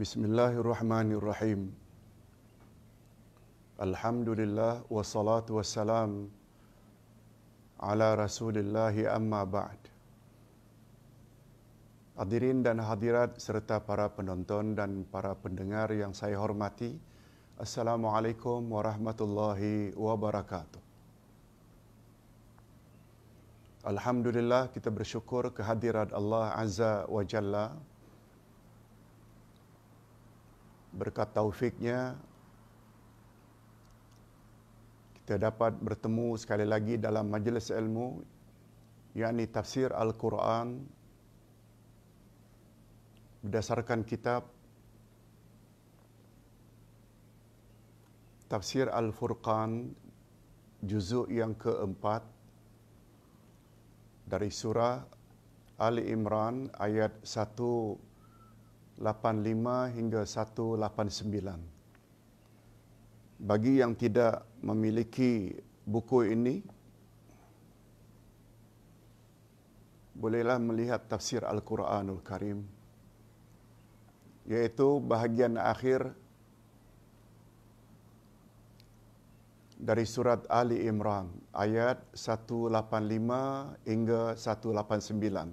بسم الله الرحمن الرحيم الحمد لله والصلاة والسلام على رسول الله أما بعد Hadirin dan hadirat serta para penonton dan para pendengar yang saya hormati Assalamualaikum warahmatullahi wabarakatuh Alhamdulillah kita bersyukur kehadirat Allah Azza wa Jalla berkat taufiknya kita dapat bertemu sekali lagi dalam majlis ilmu yakni tafsir Al-Quran berdasarkan kitab Tafsir Al-Furqan juzuk yang keempat dari surah Ali Imran ayat 85 hingga 189. Bagi yang tidak memiliki buku ini, bolehlah melihat tafsir Al-Quranul Karim, yaitu bahagian akhir dari surat Ali Imran ayat 185 hingga 189.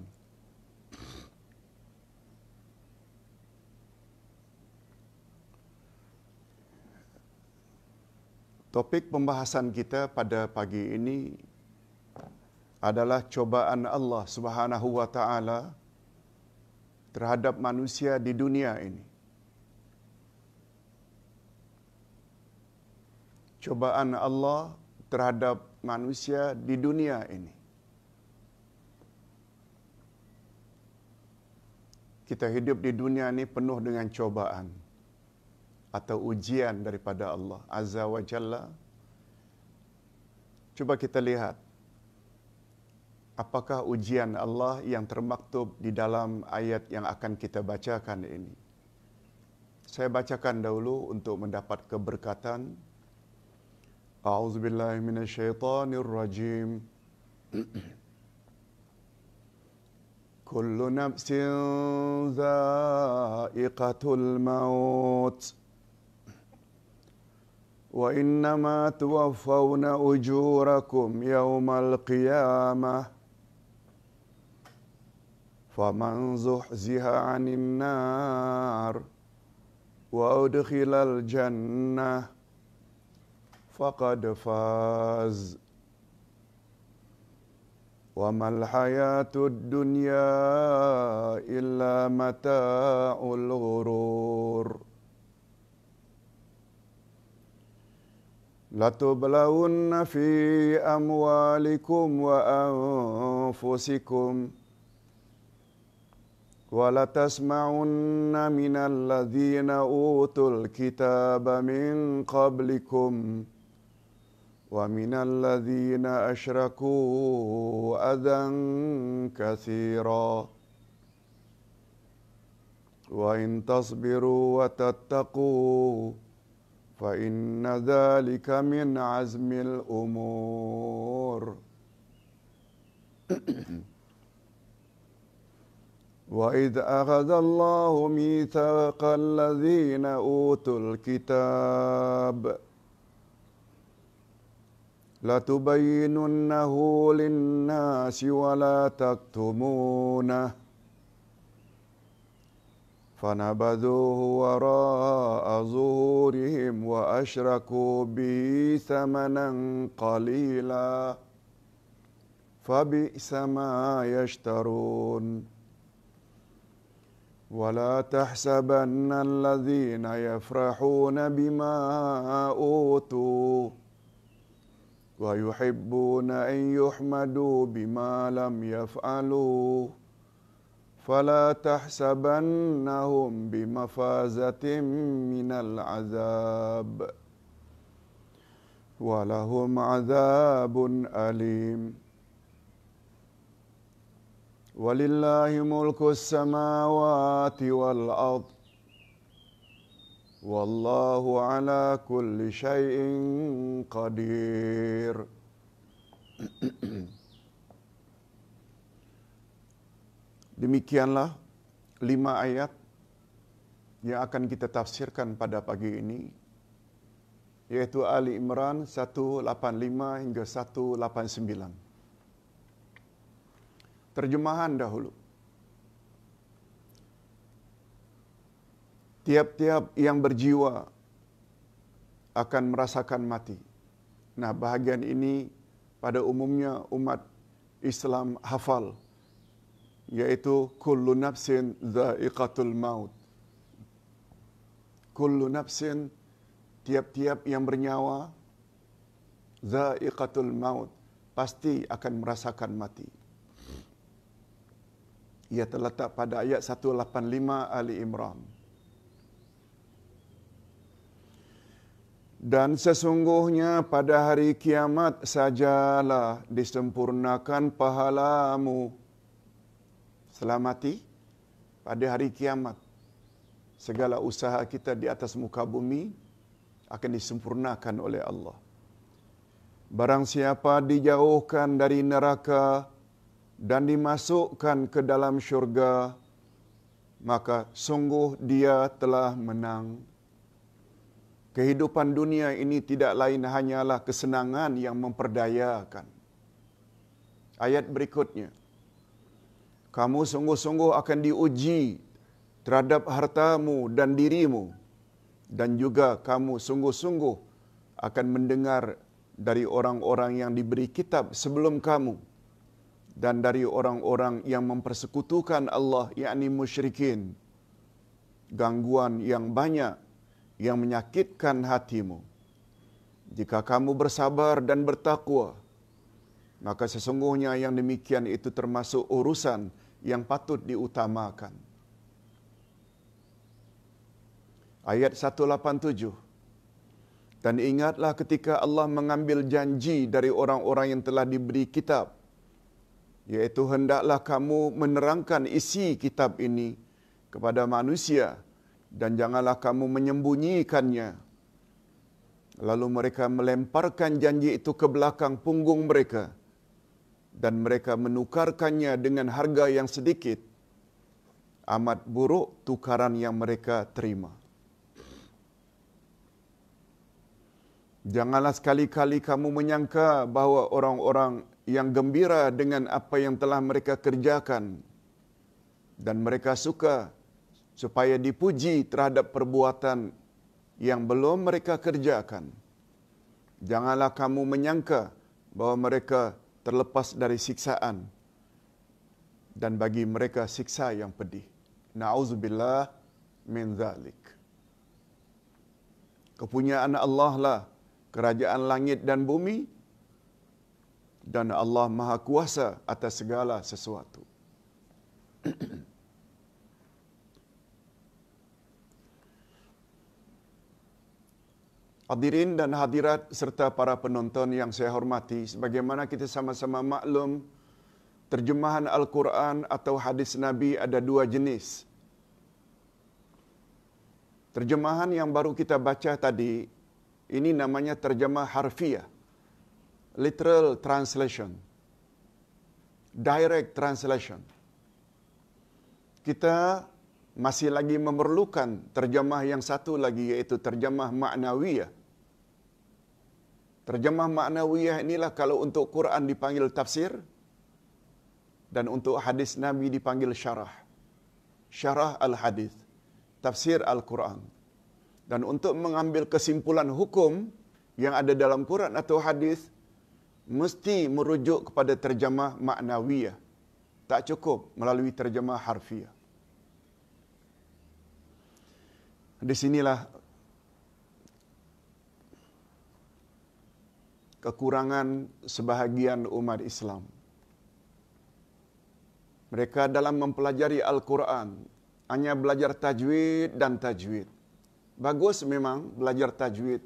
Topik pembahasan kita pada pagi ini adalah cobaan Allah Subhanahu wa taala terhadap manusia di dunia ini. Cobaan Allah terhadap manusia di dunia ini. Kita hidup di dunia ini penuh dengan cobaan atau ujian daripada Allah Azza wa Jalla. Cuba kita lihat apakah ujian Allah yang termaktub di dalam ayat yang akan kita bacakan ini. Saya bacakan dahulu untuk mendapat keberkatan. A'udzu billahi minasyaitonir rajim. Kullu nafsin za'iqatul maut. وإنما توفون أجوركم يوم القيامة فمن زحزها عن النار وأدخل الجنة فقد فاز وما الحياة الدنيا إلا متاع الغرور لتبلون في أموالكم وأنفسكم ولتسمعن من الذين أوتوا الكتاب من قبلكم ومن الذين أشركوا أذى كثيرا وإن تصبروا وتتقوا فإن ذلك من عزم الأمور وإذ أخذ الله ميثاق الذين أوتوا الكتاب لتبيننه للناس ولا تكتمونه فنبذوه وراء ظهورهم واشركوا به ثمنا قليلا فبئس ما يشترون ولا تحسبن الذين يفرحون بما اوتوا ويحبون ان يحمدوا بما لم يفعلوا فلا تحسبنهم بمفازة من العذاب ولهم عذاب أليم ولله ملك السماوات والأرض والله على كل شيء قدير Demikianlah lima ayat yang akan kita tafsirkan pada pagi ini, yaitu Ali Imran 185 hingga 189. Terjemahan dahulu. Tiap-tiap yang berjiwa akan merasakan mati. Nah, bahagian ini pada umumnya umat Islam hafal yaitu kullu nafsin dha'iqatul maut. Kullu nafsin tiap-tiap yang bernyawa dha'iqatul maut pasti akan merasakan mati. Ia terletak pada ayat 185 Ali Imran. Dan sesungguhnya pada hari kiamat sajalah disempurnakan pahalamu. Setelah mati pada hari kiamat segala usaha kita di atas muka bumi akan disempurnakan oleh Allah barang siapa dijauhkan dari neraka dan dimasukkan ke dalam syurga maka sungguh dia telah menang kehidupan dunia ini tidak lain hanyalah kesenangan yang memperdayakan ayat berikutnya kamu sungguh-sungguh akan diuji terhadap hartamu dan dirimu dan juga kamu sungguh-sungguh akan mendengar dari orang-orang yang diberi kitab sebelum kamu dan dari orang-orang yang mempersekutukan Allah yakni musyrikin gangguan yang banyak yang menyakitkan hatimu jika kamu bersabar dan bertakwa maka sesungguhnya yang demikian itu termasuk urusan yang patut diutamakan. Ayat 187. Dan ingatlah ketika Allah mengambil janji dari orang-orang yang telah diberi kitab. Iaitu hendaklah kamu menerangkan isi kitab ini kepada manusia. Dan janganlah kamu menyembunyikannya. Lalu mereka melemparkan janji itu ke belakang punggung mereka. Mereka dan mereka menukarkannya dengan harga yang sedikit amat buruk tukaran yang mereka terima janganlah sekali-kali kamu menyangka bahawa orang-orang yang gembira dengan apa yang telah mereka kerjakan dan mereka suka supaya dipuji terhadap perbuatan yang belum mereka kerjakan janganlah kamu menyangka bahawa mereka terlepas dari siksaan dan bagi mereka siksa yang pedih. Na'udzubillah min zalik. Kepunyaan Allah lah kerajaan langit dan bumi dan Allah Maha Kuasa atas segala sesuatu. Hadirin dan hadirat serta para penonton yang saya hormati, sebagaimana kita sama-sama maklum, terjemahan Al-Quran atau hadis Nabi ada dua jenis. Terjemahan yang baru kita baca tadi, ini namanya terjemah harfiah, literal translation, direct translation. Kita masih lagi memerlukan terjemah yang satu lagi, yaitu terjemah maknawiyah. Terjemah maknawiyah inilah kalau untuk Quran dipanggil tafsir dan untuk hadis Nabi dipanggil syarah. Syarah al-hadis, tafsir al-Quran. Dan untuk mengambil kesimpulan hukum yang ada dalam Quran atau hadis mesti merujuk kepada terjemah maknawiyah. Tak cukup melalui terjemah harfiah. Di sinilah kekurangan sebahagian umat Islam. Mereka dalam mempelajari Al-Quran hanya belajar tajwid dan tajwid. Bagus memang belajar tajwid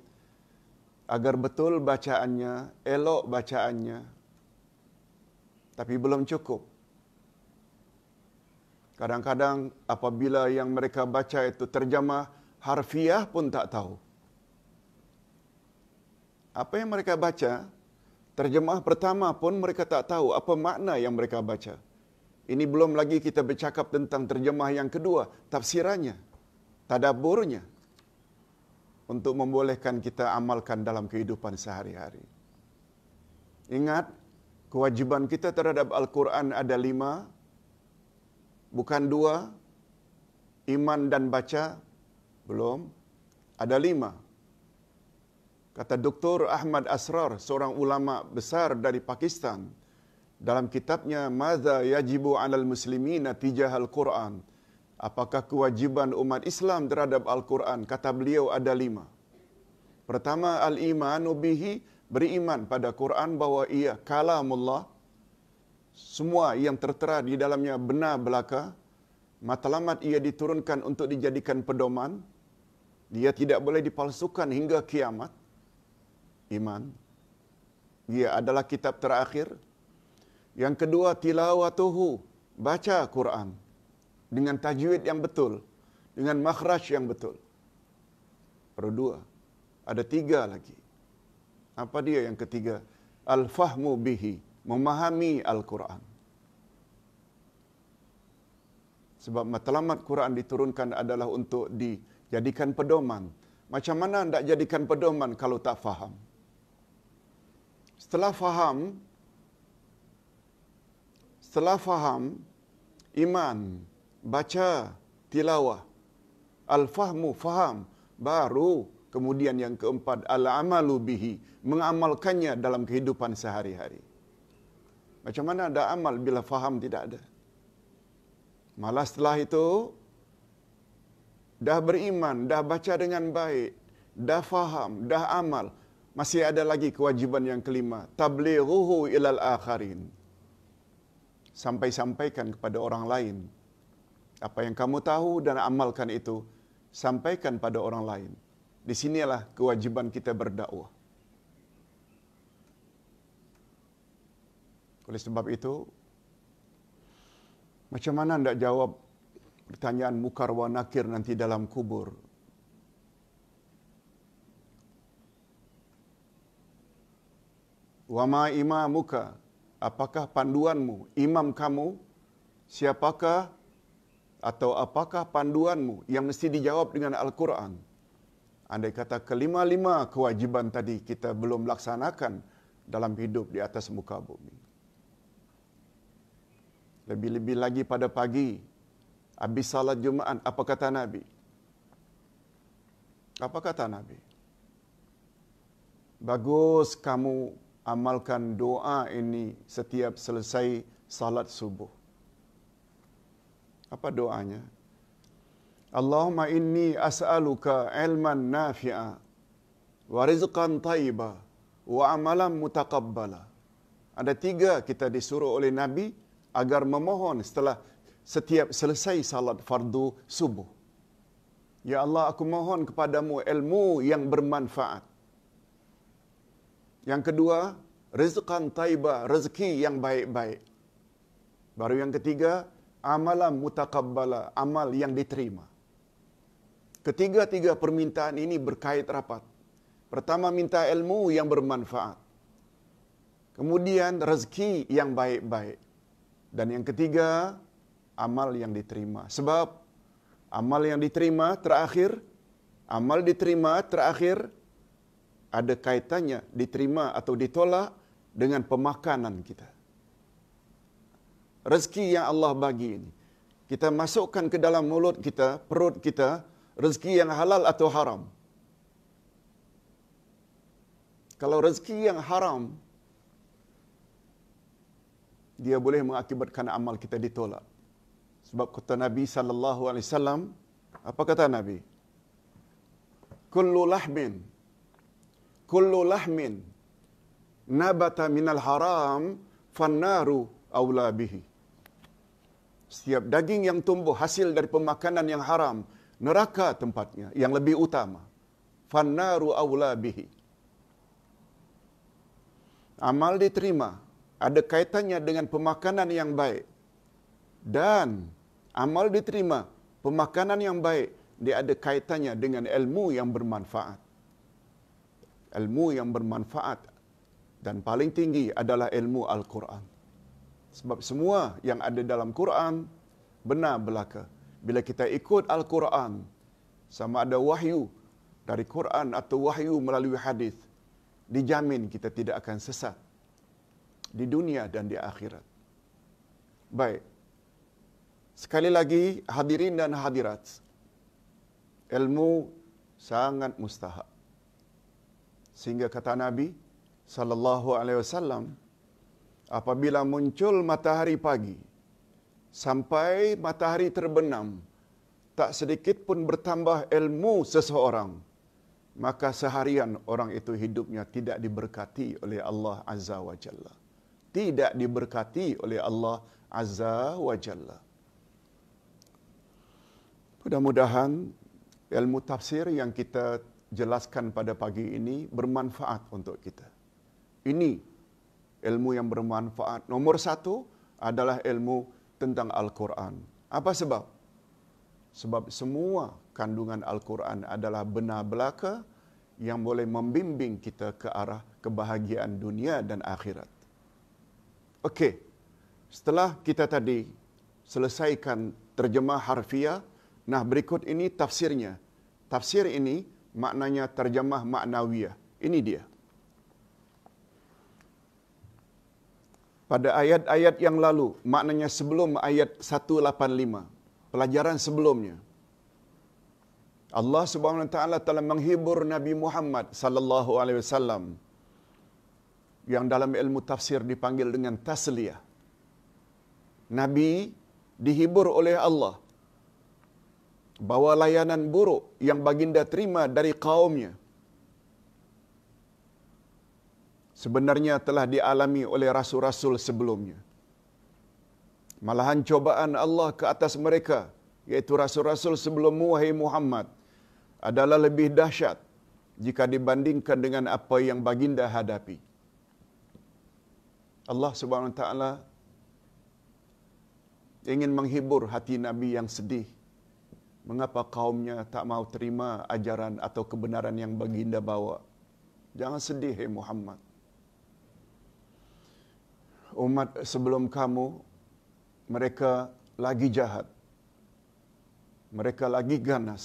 agar betul bacaannya, elok bacaannya. Tapi belum cukup. Kadang-kadang apabila yang mereka baca itu terjemah harfiah pun tak tahu apa yang mereka baca, terjemah pertama pun mereka tak tahu apa makna yang mereka baca. Ini belum lagi kita bercakap tentang terjemah yang kedua, tafsirannya, tadaburnya untuk membolehkan kita amalkan dalam kehidupan sehari-hari. Ingat, kewajiban kita terhadap Al-Quran ada lima, bukan dua, iman dan baca, belum, ada lima kata Dr. Ahmad Asrar, seorang ulama besar dari Pakistan, dalam kitabnya Mada Yajibu Anal Muslimina Tijah Al-Quran, apakah kewajiban umat Islam terhadap Al-Quran, kata beliau ada lima. Pertama, al iman, ubihi beriman pada Quran bahawa ia kalamullah, semua yang tertera di dalamnya benar belaka, matlamat ia diturunkan untuk dijadikan pedoman, dia tidak boleh dipalsukan hingga kiamat iman. Ia adalah kitab terakhir. Yang kedua, tilawatuhu. Baca Quran. Dengan tajwid yang betul. Dengan makhraj yang betul. Perlu dua. Ada tiga lagi. Apa dia yang ketiga? Al-fahmu bihi. Memahami Al-Quran. Sebab matlamat Quran diturunkan adalah untuk dijadikan pedoman. Macam mana nak jadikan pedoman kalau tak faham? setelah faham setelah faham iman baca tilawah al-fahmu faham baru kemudian yang keempat al-amalu bihi mengamalkannya dalam kehidupan sehari-hari macam mana ada amal bila faham tidak ada malah setelah itu dah beriman dah baca dengan baik dah faham dah amal masih ada lagi kewajiban yang kelima. Tablighuhu ilal akharin. Sampai-sampaikan kepada orang lain. Apa yang kamu tahu dan amalkan itu, sampaikan pada orang lain. Di sinilah kewajiban kita berdakwah. Oleh sebab itu, macam mana anda jawab pertanyaan mukar wa nakir nanti dalam kubur? Wama imamuka, apakah panduanmu, imam kamu, siapakah atau apakah panduanmu yang mesti dijawab dengan Al-Quran? Andai kata kelima-lima kewajiban tadi kita belum laksanakan dalam hidup di atas muka bumi. Lebih-lebih lagi pada pagi, habis salat Jumaat, apa kata Nabi? Apa kata Nabi? Bagus kamu amalkan doa ini setiap selesai salat subuh. Apa doanya? Allahumma inni as'aluka ilman nafi'a wa rizqan tayyiba wa amalan mutaqabbala. Ada tiga kita disuruh oleh Nabi agar memohon setelah setiap selesai salat fardu subuh. Ya Allah, aku mohon kepadamu ilmu yang bermanfaat. Yang kedua, rizqan taibah, rezeki yang baik-baik. Baru yang ketiga, amalan mutakabbala, amal yang diterima. Ketiga-tiga permintaan ini berkait rapat. Pertama, minta ilmu yang bermanfaat. Kemudian, rezeki yang baik-baik. Dan yang ketiga, amal yang diterima. Sebab, amal yang diterima terakhir, amal diterima terakhir, ada kaitannya diterima atau ditolak dengan pemakanan kita. Rezeki yang Allah bagi ini. Kita masukkan ke dalam mulut kita, perut kita, rezeki yang halal atau haram. Kalau rezeki yang haram, dia boleh mengakibatkan amal kita ditolak. Sebab kata Nabi sallallahu alaihi wasallam, apa kata Nabi? Kullu lahmin كل lahmin نبت من haram فالنار awla bihi. Setiap daging yang tumbuh hasil dari pemakanan yang haram, neraka tempatnya yang lebih utama. Fannaru awla bihi. Amal diterima ada kaitannya dengan pemakanan yang baik. Dan amal diterima pemakanan yang baik dia ada kaitannya dengan ilmu yang bermanfaat ilmu yang bermanfaat dan paling tinggi adalah ilmu Al-Quran. Sebab semua yang ada dalam Quran benar belaka. Bila kita ikut Al-Quran, sama ada wahyu dari Quran atau wahyu melalui hadis, dijamin kita tidak akan sesat di dunia dan di akhirat. Baik. Sekali lagi hadirin dan hadirat, ilmu sangat mustahak sehingga kata Nabi sallallahu alaihi wasallam apabila muncul matahari pagi sampai matahari terbenam tak sedikit pun bertambah ilmu seseorang maka seharian orang itu hidupnya tidak diberkati oleh Allah azza wa jalla tidak diberkati oleh Allah azza wa jalla mudah-mudahan ilmu tafsir yang kita jelaskan pada pagi ini bermanfaat untuk kita. Ini ilmu yang bermanfaat. Nomor satu adalah ilmu tentang Al-Quran. Apa sebab? Sebab semua kandungan Al-Quran adalah benar belaka yang boleh membimbing kita ke arah kebahagiaan dunia dan akhirat. Okey, setelah kita tadi selesaikan terjemah harfiah, nah berikut ini tafsirnya. Tafsir ini maknanya terjemah maknawiyah. Ini dia. Pada ayat-ayat yang lalu, maknanya sebelum ayat 185, pelajaran sebelumnya. Allah Subhanahu wa taala telah menghibur Nabi Muhammad sallallahu alaihi wasallam yang dalam ilmu tafsir dipanggil dengan tasliyah. Nabi dihibur oleh Allah bahawa layanan buruk yang baginda terima dari kaumnya sebenarnya telah dialami oleh rasul-rasul sebelumnya. Malahan cobaan Allah ke atas mereka, iaitu rasul-rasul sebelum Wahai Muhammad, adalah lebih dahsyat jika dibandingkan dengan apa yang baginda hadapi. Allah Subhanahu Wa Taala ingin menghibur hati Nabi yang sedih mengapa kaumnya tak mau terima ajaran atau kebenaran yang baginda bawa. Jangan sedih, hey Muhammad. Umat sebelum kamu, mereka lagi jahat. Mereka lagi ganas.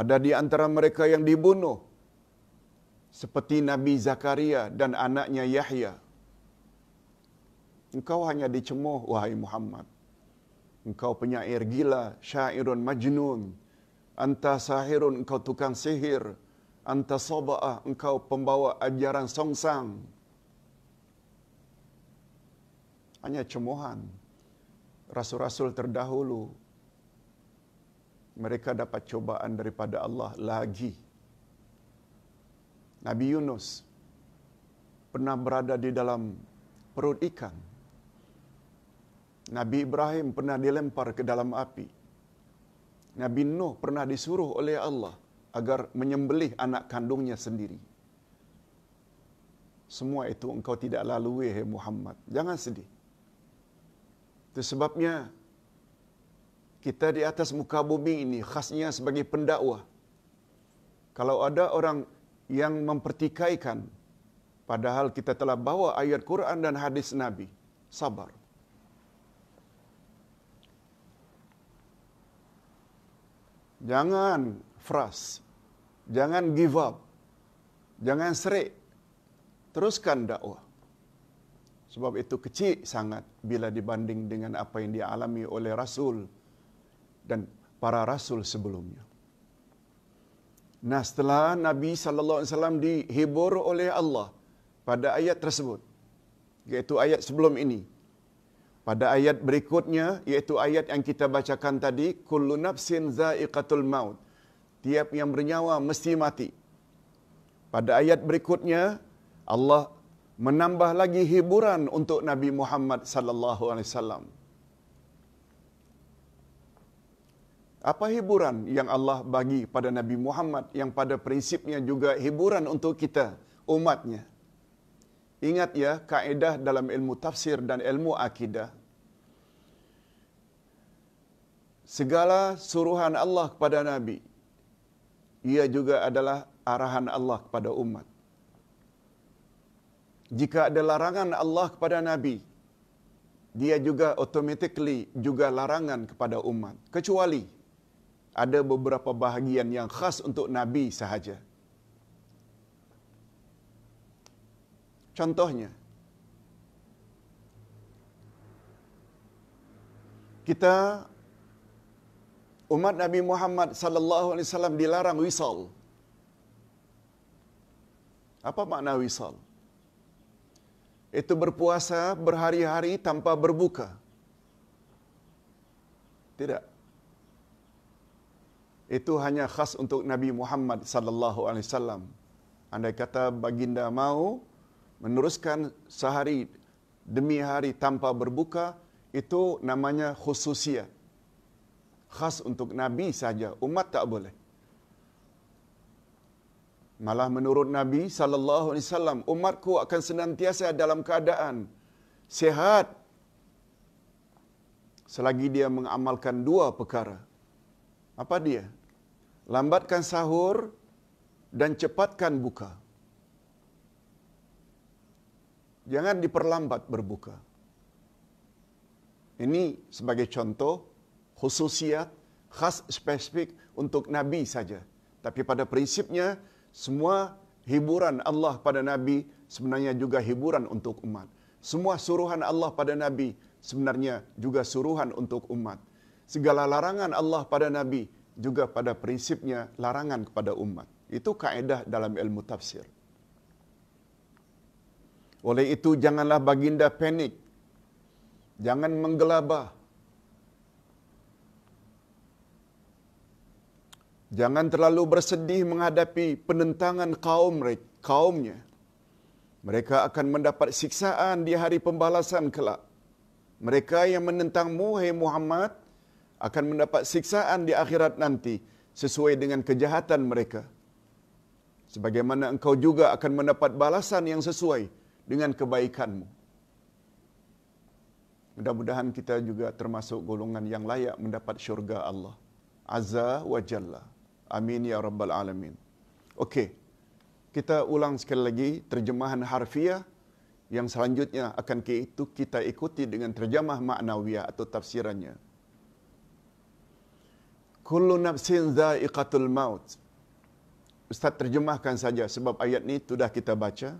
Ada di antara mereka yang dibunuh. Seperti Nabi Zakaria dan anaknya Yahya. Engkau hanya dicemuh, wahai Muhammad engkau penyair gila, syairun majnun. Anta sahirun, engkau tukang sihir. Anta soba'ah, engkau pembawa ajaran songsang. Hanya cemohan. Rasul-rasul terdahulu, mereka dapat cobaan daripada Allah lagi. Nabi Yunus pernah berada di dalam perut ikan. Nabi Ibrahim pernah dilempar ke dalam api. Nabi Nuh pernah disuruh oleh Allah agar menyembelih anak kandungnya sendiri. Semua itu engkau tidak lalui, hey Muhammad. Jangan sedih. Itu sebabnya kita di atas muka bumi ini khasnya sebagai pendakwa. Kalau ada orang yang mempertikaikan, padahal kita telah bawa ayat Quran dan hadis Nabi, sabar. Jangan frust. Jangan give up. Jangan serik. Teruskan dakwah. Sebab itu kecil sangat bila dibanding dengan apa yang dialami oleh Rasul dan para Rasul sebelumnya. Nah setelah Nabi SAW dihibur oleh Allah pada ayat tersebut. Iaitu ayat sebelum ini. Pada ayat berikutnya iaitu ayat yang kita bacakan tadi kullu nafsin zaiqatul maut. Tiap yang bernyawa mesti mati. Pada ayat berikutnya Allah menambah lagi hiburan untuk Nabi Muhammad sallallahu alaihi wasallam. Apa hiburan yang Allah bagi pada Nabi Muhammad yang pada prinsipnya juga hiburan untuk kita umatnya? Ingat ya kaedah dalam ilmu tafsir dan ilmu akidah. segala suruhan Allah kepada Nabi. Ia juga adalah arahan Allah kepada umat. Jika ada larangan Allah kepada Nabi, dia juga automatically juga larangan kepada umat. Kecuali ada beberapa bahagian yang khas untuk Nabi sahaja. Contohnya, kita umat Nabi Muhammad sallallahu alaihi wasallam dilarang wisal. Apa makna wisal? Itu berpuasa berhari-hari tanpa berbuka. Tidak. Itu hanya khas untuk Nabi Muhammad sallallahu alaihi wasallam. Anda kata baginda mau meneruskan sehari demi hari tanpa berbuka, itu namanya khususiyah khas untuk Nabi saja. Umat tak boleh. Malah menurut Nabi saw, umatku akan senantiasa dalam keadaan sehat selagi dia mengamalkan dua perkara. Apa dia? Lambatkan sahur dan cepatkan buka. Jangan diperlambat berbuka. Ini sebagai contoh khususiat, khas spesifik untuk Nabi saja. Tapi pada prinsipnya, semua hiburan Allah pada Nabi sebenarnya juga hiburan untuk umat. Semua suruhan Allah pada Nabi sebenarnya juga suruhan untuk umat. Segala larangan Allah pada Nabi juga pada prinsipnya larangan kepada umat. Itu kaedah dalam ilmu tafsir. Oleh itu, janganlah baginda panik. Jangan menggelabah. Jangan terlalu bersedih menghadapi penentangan kaum mereka, kaumnya. Mereka akan mendapat siksaan di hari pembalasan kelak. Mereka yang menentangmu, hey Muhammad, akan mendapat siksaan di akhirat nanti sesuai dengan kejahatan mereka. Sebagaimana engkau juga akan mendapat balasan yang sesuai dengan kebaikanmu. Mudah-mudahan kita juga termasuk golongan yang layak mendapat syurga Allah. Azza wa Jalla. Amin ya rabbal alamin. Okey. Kita ulang sekali lagi terjemahan harfiah yang selanjutnya akan itu kita ikuti dengan terjemah maknawiyah atau tafsirannya. Kullu nafsin dha'iqatul maut. Ustaz terjemahkan saja sebab ayat ni sudah kita baca.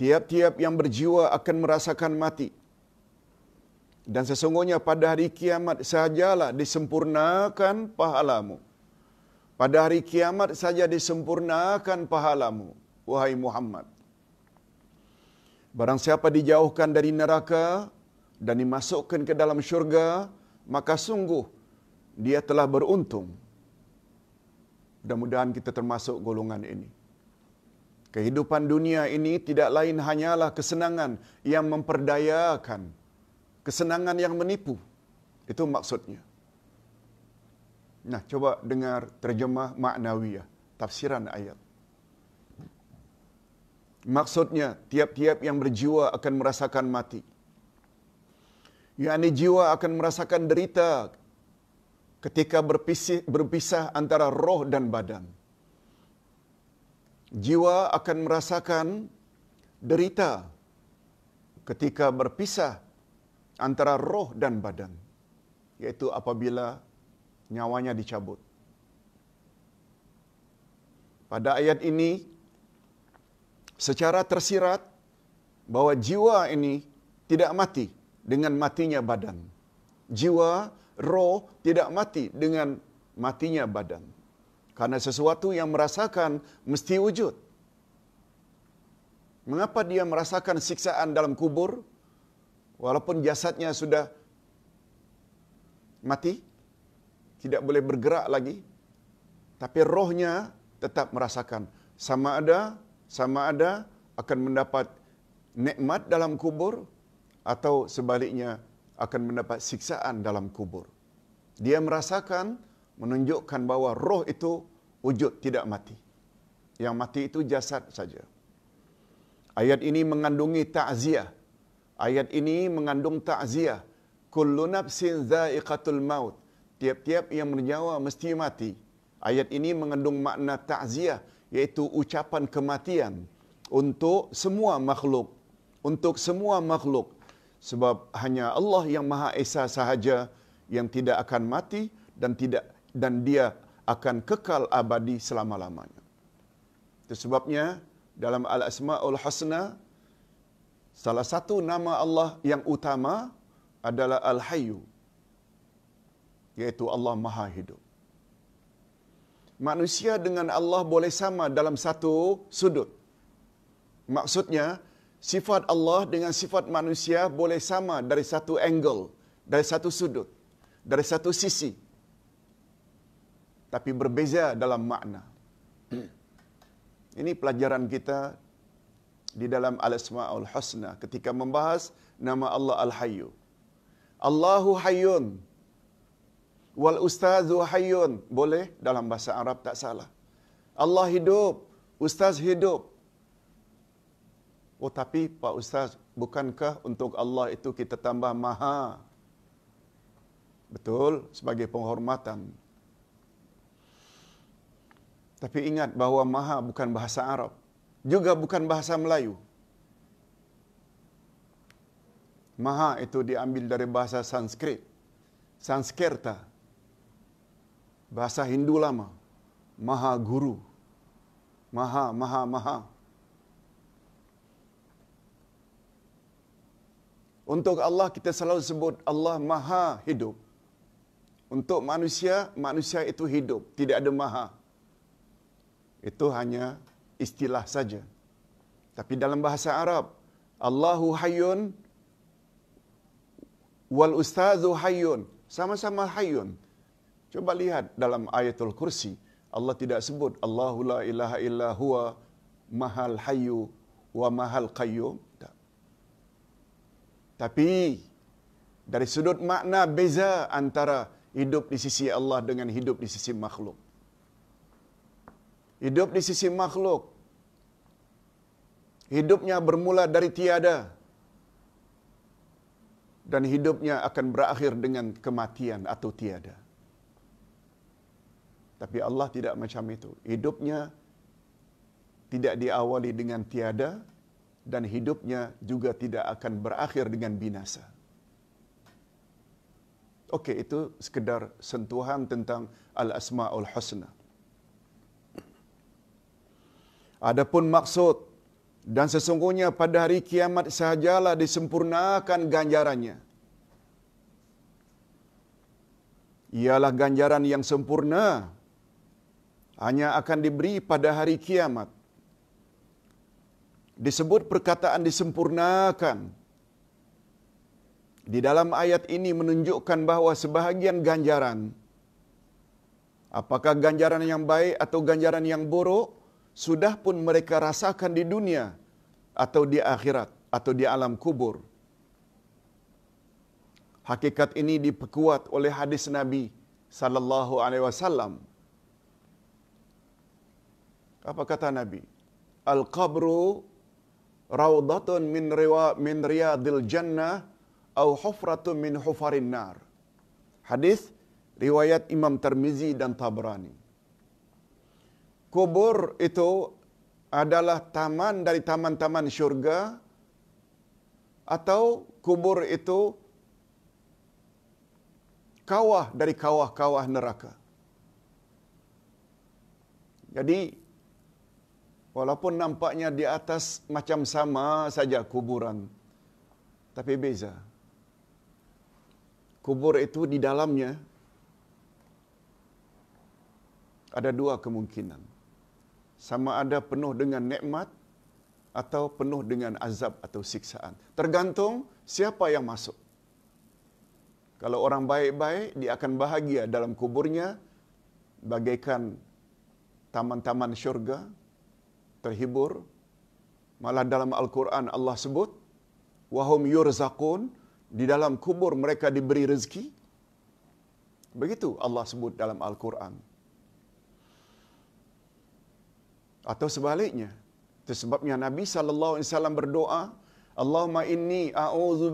Tiap-tiap yang berjiwa akan merasakan mati. Dan sesungguhnya pada hari kiamat sahajalah disempurnakan pahalamu. Pada hari kiamat saja disempurnakan pahalamu, wahai Muhammad. Barang siapa dijauhkan dari neraka dan dimasukkan ke dalam syurga, maka sungguh dia telah beruntung. Mudah-mudahan kita termasuk golongan ini. Kehidupan dunia ini tidak lain hanyalah kesenangan yang memperdayakan. Kesenangan yang menipu. Itu maksudnya. Nah, coba dengar terjemah maknawiyah, tafsiran ayat. Maksudnya, tiap-tiap yang berjiwa akan merasakan mati. Yang ini jiwa akan merasakan derita ketika berpisih, berpisah antara roh dan badan. Jiwa akan merasakan derita ketika berpisah antara roh dan badan. Iaitu apabila nyawanya dicabut. Pada ayat ini secara tersirat bahwa jiwa ini tidak mati dengan matinya badan. Jiwa, roh tidak mati dengan matinya badan. Karena sesuatu yang merasakan mesti wujud. Mengapa dia merasakan siksaan dalam kubur? Walaupun jasadnya sudah mati, tidak boleh bergerak lagi tapi rohnya tetap merasakan sama ada sama ada akan mendapat nikmat dalam kubur atau sebaliknya akan mendapat siksaan dalam kubur dia merasakan menunjukkan bahawa roh itu wujud tidak mati yang mati itu jasad saja ayat ini mengandungi takziah ayat ini mengandung takziah kullu nafsin dha'iqatul maut tiap-tiap yang bernyawa mesti mati. Ayat ini mengandung makna takziah iaitu ucapan kematian untuk semua makhluk. Untuk semua makhluk. Sebab hanya Allah yang Maha Esa sahaja yang tidak akan mati dan tidak dan dia akan kekal abadi selama-lamanya. Itu sebabnya dalam Al-Asma'ul Husna, salah satu nama Allah yang utama adalah Al-Hayyuh iaitu Allah Maha Hidup. Manusia dengan Allah boleh sama dalam satu sudut. Maksudnya, sifat Allah dengan sifat manusia boleh sama dari satu angle, dari satu sudut, dari satu sisi. Tapi berbeza dalam makna. Ini pelajaran kita di dalam Al-Asma'ul Husna ketika membahas nama Allah Al-Hayyu. Allahu Hayyun, Wal ustaz hayyun boleh dalam bahasa Arab tak salah. Allah hidup, ustaz hidup. Oh tapi Pak Ustaz, bukankah untuk Allah itu kita tambah maha? Betul, sebagai penghormatan. Tapi ingat bahawa maha bukan bahasa Arab. Juga bukan bahasa Melayu. Maha itu diambil dari bahasa Sanskrit. Sanskerta bahasa Hindu lama maha guru maha maha maha untuk Allah kita selalu sebut Allah maha hidup untuk manusia manusia itu hidup tidak ada maha itu hanya istilah saja tapi dalam bahasa Arab Allahu hayyun wal ustazu hayyun sama-sama hayyun Coba lihat dalam ayatul kursi. Allah tidak sebut Allahu la ilaha illa huwa mahal hayu wa mahal qayyum. Tak. Tapi dari sudut makna beza antara hidup di sisi Allah dengan hidup di sisi makhluk. Hidup di sisi makhluk. Hidupnya bermula dari tiada. Dan hidupnya akan berakhir dengan kematian atau tiada. Tapi Allah tidak macam itu. Hidupnya tidak diawali dengan tiada dan hidupnya juga tidak akan berakhir dengan binasa. Okey, itu sekedar sentuhan tentang Al-Asma'ul Husna. Adapun maksud dan sesungguhnya pada hari kiamat sahajalah disempurnakan ganjarannya. Ialah ganjaran yang sempurna hanya akan diberi pada hari kiamat. Disebut perkataan disempurnakan. Di dalam ayat ini menunjukkan bahawa sebahagian ganjaran, apakah ganjaran yang baik atau ganjaran yang buruk, sudah pun mereka rasakan di dunia atau di akhirat atau di alam kubur. Hakikat ini diperkuat oleh hadis Nabi sallallahu alaihi wasallam apa kata Nabi? Al-qabru rawdatun min riwa min riyadil jannah atau hufratun min hufarin nar. Hadis riwayat Imam Tirmizi dan Tabrani. Kubur itu adalah taman dari taman-taman syurga atau kubur itu kawah dari kawah-kawah neraka. Jadi Walaupun nampaknya di atas macam sama saja kuburan. Tapi beza. Kubur itu di dalamnya ada dua kemungkinan. Sama ada penuh dengan nikmat atau penuh dengan azab atau siksaan. Tergantung siapa yang masuk. Kalau orang baik-baik, dia akan bahagia dalam kuburnya bagaikan taman-taman syurga terhibur. Malah dalam Al-Quran Allah sebut, Wahum yurzakun, di dalam kubur mereka diberi rezeki. Begitu Allah sebut dalam Al-Quran. Atau sebaliknya, itu sebabnya Nabi SAW berdoa, Allahumma inni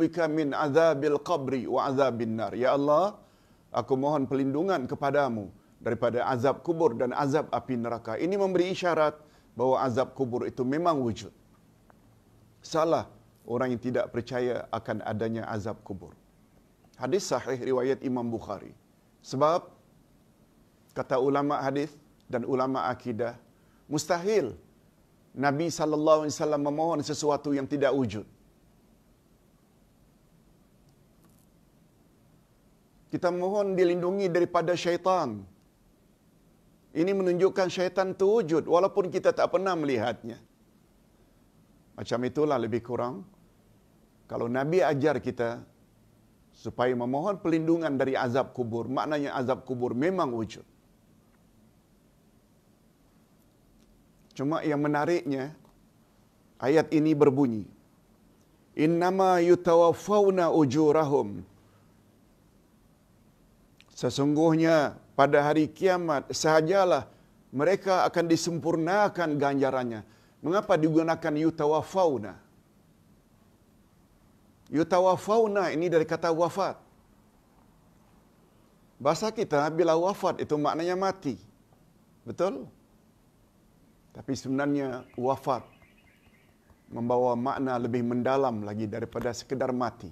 bika min azabil qabri wa azabil nar. Ya Allah, aku mohon pelindungan kepadamu daripada azab kubur dan azab api neraka. Ini memberi isyarat bahawa azab kubur itu memang wujud. Salah orang yang tidak percaya akan adanya azab kubur. Hadis sahih riwayat Imam Bukhari. Sebab kata ulama hadis dan ulama akidah mustahil Nabi sallallahu alaihi wasallam memohon sesuatu yang tidak wujud. Kita mohon dilindungi daripada syaitan ini menunjukkan syaitan itu wujud walaupun kita tak pernah melihatnya. Macam itulah lebih kurang. Kalau Nabi ajar kita supaya memohon pelindungan dari azab kubur, maknanya azab kubur memang wujud. Cuma yang menariknya, ayat ini berbunyi. Innama yutawafawna ujurahum. Sesungguhnya pada hari kiamat sahajalah mereka akan disempurnakan ganjarannya. Mengapa digunakan yutawafauna? Yutawafauna ini dari kata wafat. Bahasa kita bila wafat itu maknanya mati. Betul? Tapi sebenarnya wafat membawa makna lebih mendalam lagi daripada sekedar mati.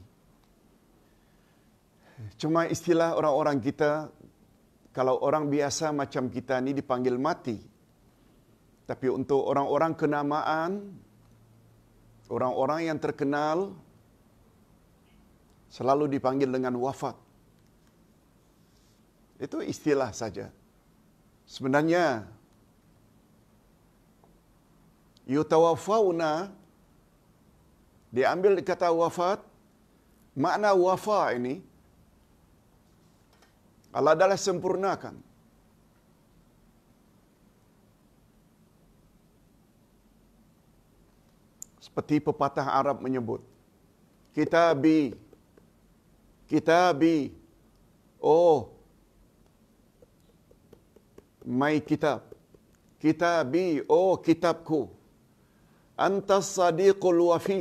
Cuma istilah orang-orang kita kalau orang biasa macam kita ni dipanggil mati. Tapi untuk orang-orang kenamaan, orang-orang yang terkenal selalu dipanggil dengan wafat. Itu istilah saja. Sebenarnya yutawaffawna diambil kata wafat makna wafa ini Allah adalah sempurnakan. Seperti pepatah Arab menyebut, kita bi, kita bi, oh, my kitab, kita bi, oh kitabku, antas sadiqul wafi,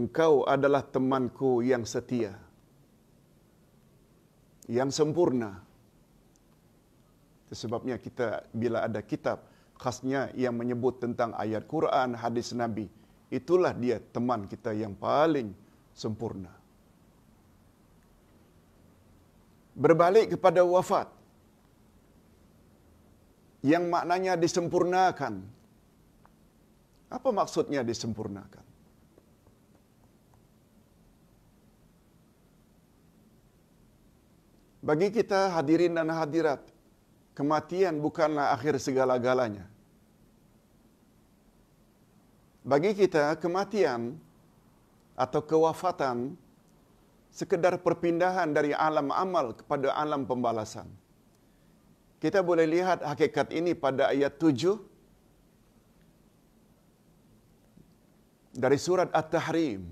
engkau adalah temanku yang setia yang sempurna. Sebabnya kita bila ada kitab khasnya yang menyebut tentang ayat Quran, hadis Nabi, itulah dia teman kita yang paling sempurna. Berbalik kepada wafat yang maknanya disempurnakan. Apa maksudnya disempurnakan? Bagi kita hadirin dan hadirat, kematian bukanlah akhir segala-galanya. Bagi kita, kematian atau kewafatan sekedar perpindahan dari alam amal kepada alam pembalasan. Kita boleh lihat hakikat ini pada ayat 7 dari surat At-Tahrim.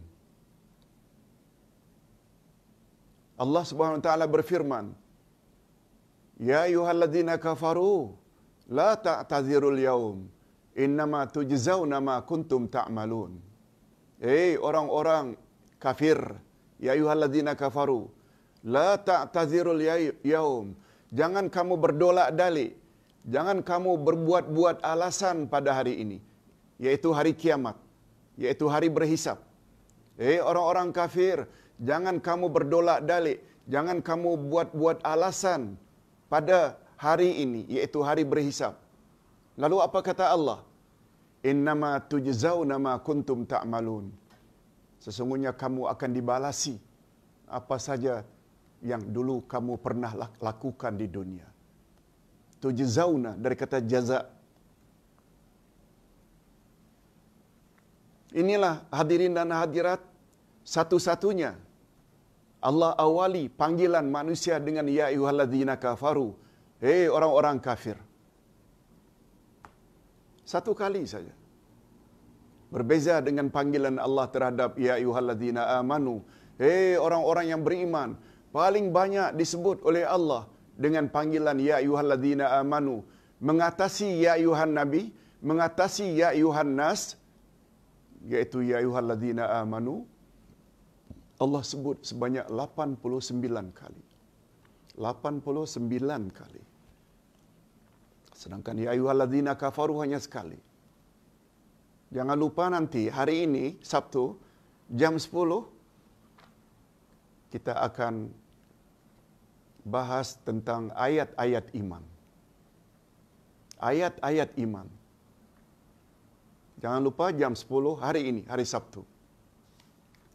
Allah Subhanahu wa taala berfirman Ya ayyuhalladzina kafaru la ta'tazirul yaum innama tujzauna ma kuntum ta'malun Eh hey, orang-orang kafir ya ayyuhalladzina kafaru la ta'tazirul ya-, yaum jangan kamu berdolak dali jangan kamu berbuat-buat alasan pada hari ini yaitu hari kiamat yaitu hari berhisap Eh orang-orang kafir Jangan kamu berdolak dalik. Jangan kamu buat-buat alasan pada hari ini, iaitu hari berhisap. Lalu apa kata Allah? Innama tujzau nama kuntum ta'malun. Sesungguhnya kamu akan dibalasi apa saja yang dulu kamu pernah lakukan di dunia. Tujzauna dari kata jaza. Inilah hadirin dan hadirat satu-satunya Allah awali panggilan manusia dengan ya ayyuhallazina kafaru. Hei orang-orang kafir. Satu kali saja. Berbeza dengan panggilan Allah terhadap ya ayyuhallazina amanu. Hei orang-orang yang beriman. Paling banyak disebut oleh Allah dengan panggilan ya ayyuhallazina amanu. Mengatasi ya ayyuhan nabi, mengatasi ya ayyuhan nas, yaitu ya ayyuhallazina amanu Allah sebut sebanyak 89 kali. 89 kali. Sedangkan ya ayyuhallazina kafaru hanya sekali. Jangan lupa nanti hari ini Sabtu jam 10 kita akan bahas tentang ayat-ayat iman. Ayat-ayat iman. Jangan lupa jam 10 hari ini, hari Sabtu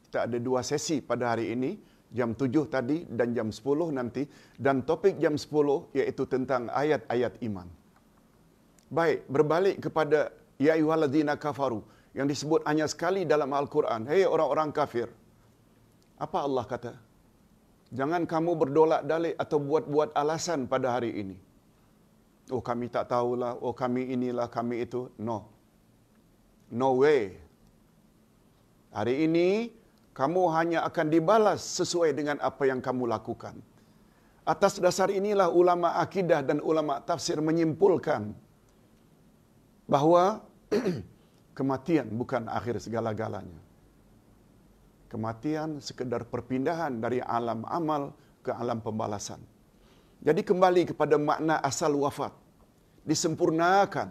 kita ada dua sesi pada hari ini jam 7 tadi dan jam 10 nanti dan topik jam 10 iaitu tentang ayat-ayat iman. Baik, berbalik kepada ya kafaru yang disebut hanya sekali dalam al-Quran. Hei orang-orang kafir. Apa Allah kata? Jangan kamu berdolak-dalik atau buat-buat alasan pada hari ini. Oh kami tak tahulah, oh kami inilah, kami itu. No. No way. Hari ini kamu hanya akan dibalas sesuai dengan apa yang kamu lakukan. Atas dasar inilah ulama akidah dan ulama tafsir menyimpulkan bahawa kematian bukan akhir segala-galanya. Kematian sekedar perpindahan dari alam amal ke alam pembalasan. Jadi kembali kepada makna asal wafat. Disempurnakan.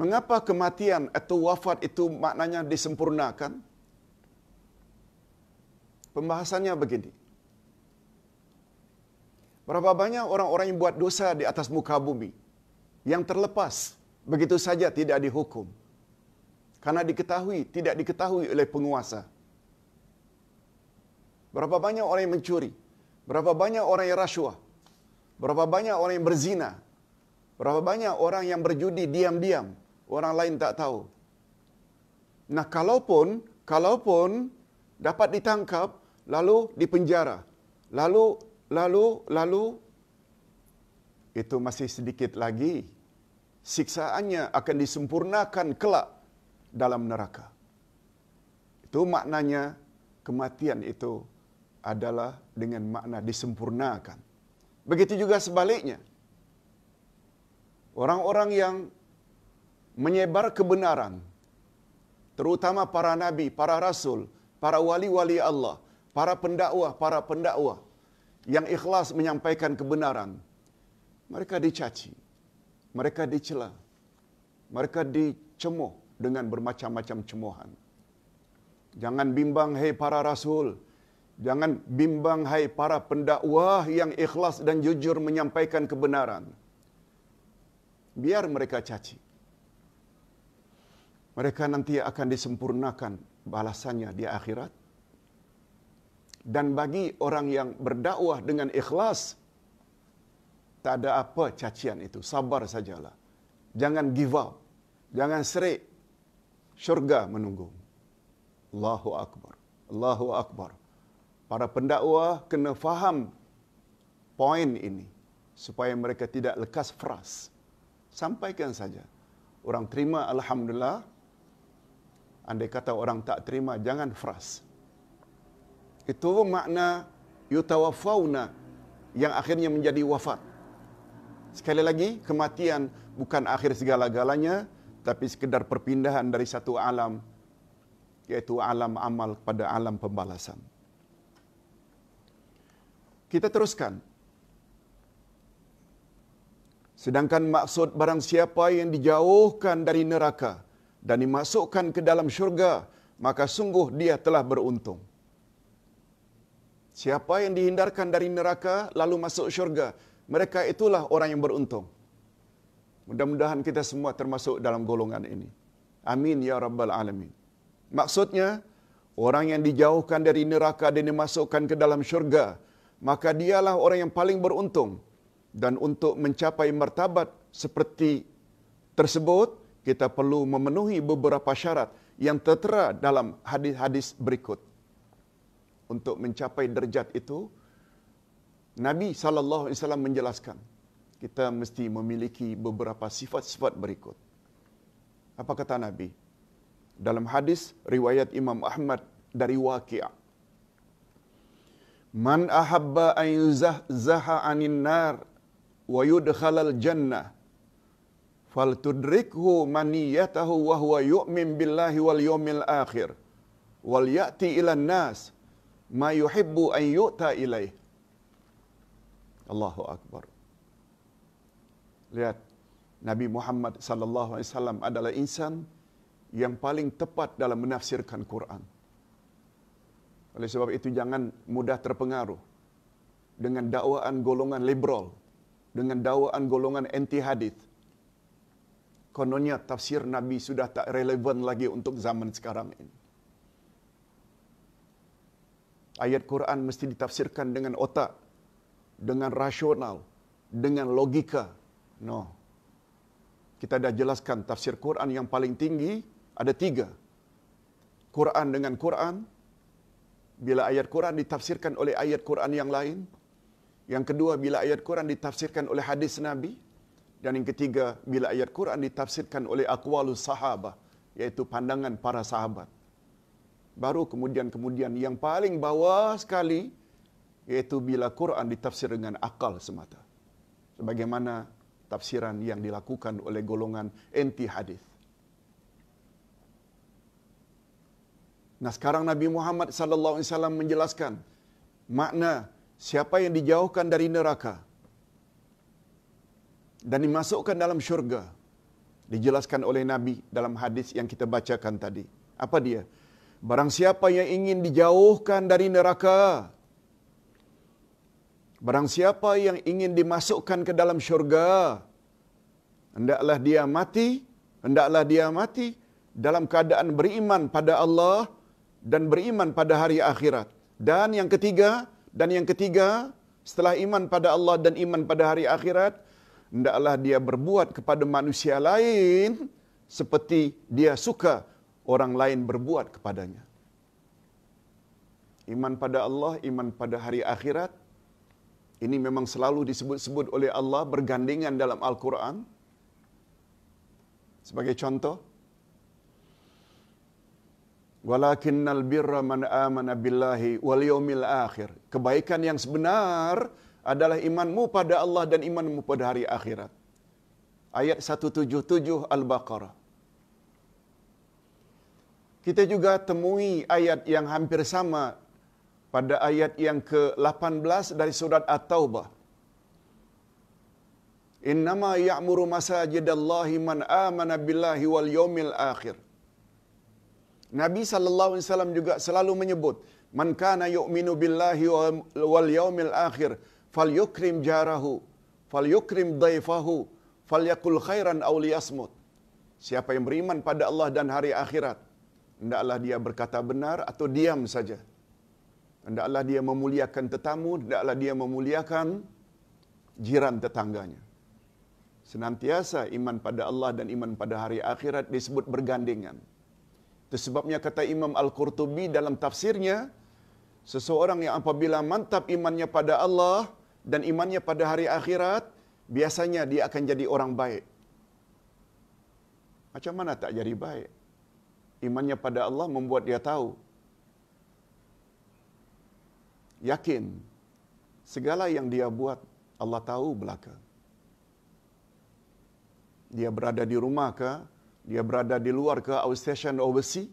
Mengapa kematian atau wafat itu maknanya disempurnakan? Disempurnakan. Pembahasannya begini. Berapa banyak orang-orang yang buat dosa di atas muka bumi yang terlepas begitu saja tidak dihukum. Karena diketahui, tidak diketahui oleh penguasa. Berapa banyak orang yang mencuri? Berapa banyak orang yang rasuah? Berapa banyak orang yang berzina? Berapa banyak orang yang berjudi diam-diam? Orang lain tak tahu. Nah, kalaupun kalaupun dapat ditangkap lalu di penjara, Lalu, lalu, lalu, itu masih sedikit lagi. Siksaannya akan disempurnakan kelak dalam neraka. Itu maknanya kematian itu adalah dengan makna disempurnakan. Begitu juga sebaliknya. Orang-orang yang menyebar kebenaran, terutama para nabi, para rasul, para wali-wali Allah – para pendakwah, para pendakwah yang ikhlas menyampaikan kebenaran, mereka dicaci, mereka dicela, mereka dicemooh dengan bermacam-macam cemoohan. Jangan bimbang, hei para rasul, jangan bimbang, hei para pendakwah yang ikhlas dan jujur menyampaikan kebenaran. Biar mereka caci. Mereka nanti akan disempurnakan balasannya di akhirat dan bagi orang yang berdakwah dengan ikhlas tak ada apa cacian itu sabar sajalah jangan give up jangan serik syurga menunggu Allahu akbar Allahu akbar para pendakwah kena faham poin ini supaya mereka tidak lekas fras sampaikan saja orang terima alhamdulillah andai kata orang tak terima jangan fras itu pun makna yutawafauna yang akhirnya menjadi wafat. Sekali lagi, kematian bukan akhir segala-galanya, tapi sekedar perpindahan dari satu alam, yaitu alam amal kepada alam pembalasan. Kita teruskan. Sedangkan maksud barang siapa yang dijauhkan dari neraka dan dimasukkan ke dalam syurga, maka sungguh dia telah beruntung. Siapa yang dihindarkan dari neraka lalu masuk syurga, mereka itulah orang yang beruntung. Mudah-mudahan kita semua termasuk dalam golongan ini. Amin ya rabbal alamin. Maksudnya orang yang dijauhkan dari neraka dan dimasukkan ke dalam syurga, maka dialah orang yang paling beruntung. Dan untuk mencapai martabat seperti tersebut, kita perlu memenuhi beberapa syarat yang tertera dalam hadis-hadis berikut untuk mencapai derajat itu Nabi saw menjelaskan kita mesti memiliki beberapa sifat-sifat berikut. Apa kata Nabi? Dalam hadis riwayat Imam Ahmad dari Waqi'ah. Man ahabba ayn zah zaha anin nar wa yudkhalal jannah fal tudrikhu maniyatahu wa huwa yu'min billahi wal yawmil akhir wal ya'ti ilan nas ma yuhibbu an yu'ta ilaih. Allahu Akbar. Lihat, Nabi Muhammad sallallahu alaihi wasallam adalah insan yang paling tepat dalam menafsirkan Quran. Oleh sebab itu jangan mudah terpengaruh dengan dakwaan golongan liberal, dengan dakwaan golongan anti hadis. Kononnya tafsir Nabi sudah tak relevan lagi untuk zaman sekarang ini ayat Quran mesti ditafsirkan dengan otak, dengan rasional, dengan logika. No. Kita dah jelaskan tafsir Quran yang paling tinggi ada tiga. Quran dengan Quran. Bila ayat Quran ditafsirkan oleh ayat Quran yang lain. Yang kedua, bila ayat Quran ditafsirkan oleh hadis Nabi. Dan yang ketiga, bila ayat Quran ditafsirkan oleh akwalus sahabah. Iaitu pandangan para sahabat baru kemudian-kemudian yang paling bawah sekali iaitu bila Quran ditafsir dengan akal semata. Sebagaimana tafsiran yang dilakukan oleh golongan anti hadis. Nah, sekarang Nabi Muhammad sallallahu alaihi wasallam menjelaskan makna siapa yang dijauhkan dari neraka dan dimasukkan dalam syurga dijelaskan oleh Nabi dalam hadis yang kita bacakan tadi. Apa dia? Barang siapa yang ingin dijauhkan dari neraka. Barang siapa yang ingin dimasukkan ke dalam syurga. Hendaklah dia mati. Hendaklah dia mati dalam keadaan beriman pada Allah dan beriman pada hari akhirat. Dan yang ketiga, dan yang ketiga, setelah iman pada Allah dan iman pada hari akhirat, hendaklah dia berbuat kepada manusia lain seperti dia suka orang lain berbuat kepadanya. Iman pada Allah, iman pada hari akhirat. Ini memang selalu disebut-sebut oleh Allah bergandingan dalam Al-Quran. Sebagai contoh. Walakinnal birra man amana billahi wal yawmil akhir. Kebaikan yang sebenar adalah imanmu pada Allah dan imanmu pada hari akhirat. Ayat 177 Al-Baqarah. Kita juga temui ayat yang hampir sama pada ayat yang ke-18 dari surat At-Taubah. Innama ya'muru masajidallahi man amana billahi wal yawmil akhir. Nabi sallallahu alaihi wasallam juga selalu menyebut man kana yu'minu billahi wal yawmil akhir falyukrim jarahu falyukrim dhaifahu falyakul khairan aw liyasmut. Siapa yang beriman pada Allah dan hari akhirat Hendaklah dia berkata benar atau diam saja. Hendaklah dia memuliakan tetamu, hendaklah dia memuliakan jiran tetangganya. Senantiasa iman pada Allah dan iman pada hari akhirat disebut bergandengan. Itu sebabnya kata Imam Al-Qurtubi dalam tafsirnya, seseorang yang apabila mantap imannya pada Allah dan imannya pada hari akhirat, biasanya dia akan jadi orang baik. Macam mana tak jadi baik? imannya pada Allah membuat dia tahu yakin segala yang dia buat Allah tahu belaka dia berada di rumah ke dia berada di luar ke outstation overseas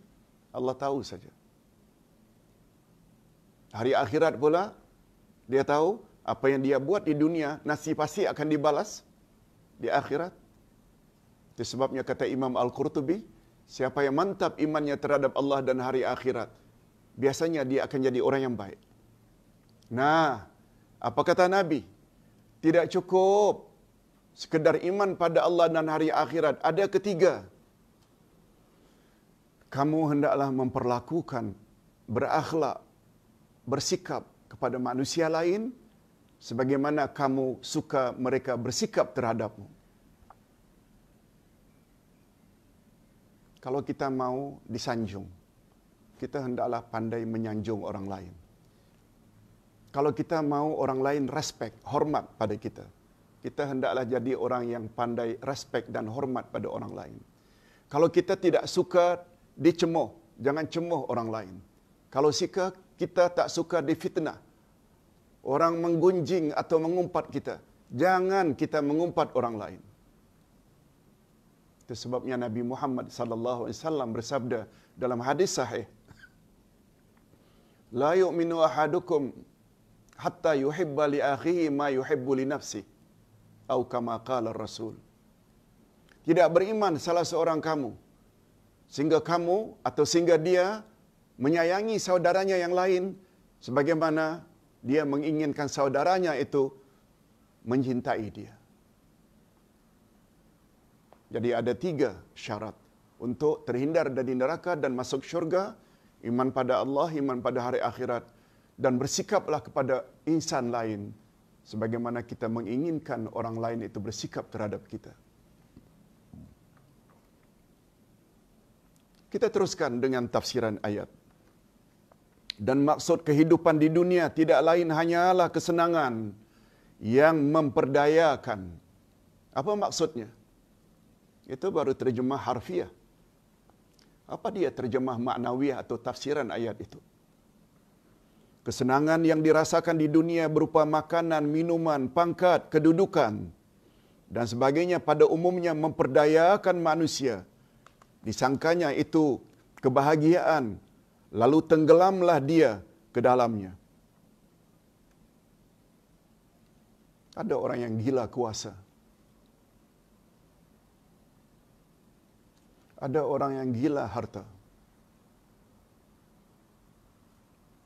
Allah tahu saja hari akhirat pula dia tahu apa yang dia buat di dunia nasi pasti akan dibalas di akhirat Sebabnya kata Imam Al-Qurtubi siapa yang mantap imannya terhadap Allah dan hari akhirat, biasanya dia akan jadi orang yang baik. Nah, apa kata Nabi? Tidak cukup sekedar iman pada Allah dan hari akhirat. Ada ketiga. Kamu hendaklah memperlakukan, berakhlak, bersikap kepada manusia lain sebagaimana kamu suka mereka bersikap terhadapmu. kalau kita mau disanjung, kita hendaklah pandai menyanjung orang lain. Kalau kita mau orang lain respek, hormat pada kita, kita hendaklah jadi orang yang pandai respek dan hormat pada orang lain. Kalau kita tidak suka dicemooh, jangan cemooh orang lain. Kalau sika kita tak suka difitnah, orang menggunjing atau mengumpat kita, jangan kita mengumpat orang lain. Itu sebabnya Nabi Muhammad sallallahu alaihi wasallam bersabda dalam hadis sahih. La yu'minu ahadukum hatta yuhibba li akhihi ma yuhibbu li nafsi. Atau kama qala Rasul. Tidak beriman salah seorang kamu sehingga kamu atau sehingga dia menyayangi saudaranya yang lain sebagaimana dia menginginkan saudaranya itu mencintai dia. Jadi ada tiga syarat untuk terhindar dari neraka dan masuk syurga. Iman pada Allah, iman pada hari akhirat. Dan bersikaplah kepada insan lain. Sebagaimana kita menginginkan orang lain itu bersikap terhadap kita. Kita teruskan dengan tafsiran ayat. Dan maksud kehidupan di dunia tidak lain hanyalah kesenangan yang memperdayakan. Apa maksudnya? Itu baru terjemah harfiah. Apa dia terjemah maknawiah atau tafsiran ayat itu? Kesenangan yang dirasakan di dunia berupa makanan, minuman, pangkat, kedudukan dan sebagainya pada umumnya memperdayakan manusia. Disangkanya itu kebahagiaan lalu tenggelamlah dia ke dalamnya. Ada orang yang gila kuasa. ada orang yang gila harta.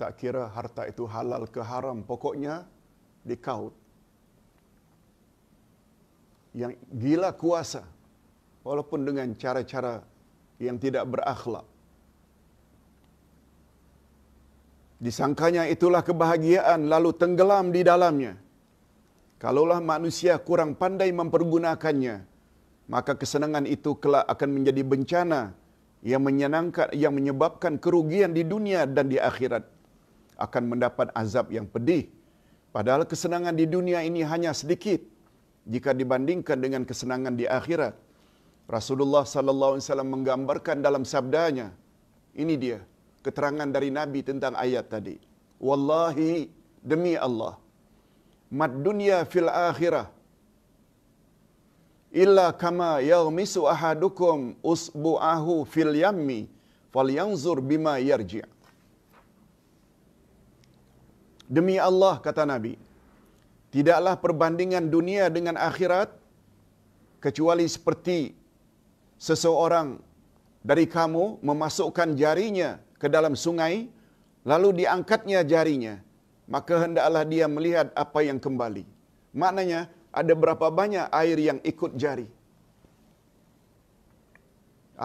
Tak kira harta itu halal ke haram, pokoknya dikaut. Yang gila kuasa, walaupun dengan cara-cara yang tidak berakhlak. Disangkanya itulah kebahagiaan lalu tenggelam di dalamnya. Kalaulah manusia kurang pandai mempergunakannya, maka kesenangan itu kelak akan menjadi bencana yang menyenangkan yang menyebabkan kerugian di dunia dan di akhirat akan mendapat azab yang pedih padahal kesenangan di dunia ini hanya sedikit jika dibandingkan dengan kesenangan di akhirat Rasulullah sallallahu alaihi wasallam menggambarkan dalam sabdanya ini dia keterangan dari nabi tentang ayat tadi wallahi demi Allah mad dunya fil akhirah illa kama yaghmisu ahadukum usbu'ahu fil yammi falyanzur bima yarji' Demi Allah kata Nabi tidaklah perbandingan dunia dengan akhirat kecuali seperti seseorang dari kamu memasukkan jarinya ke dalam sungai lalu diangkatnya jarinya maka hendaklah dia melihat apa yang kembali maknanya ada berapa banyak air yang ikut jari.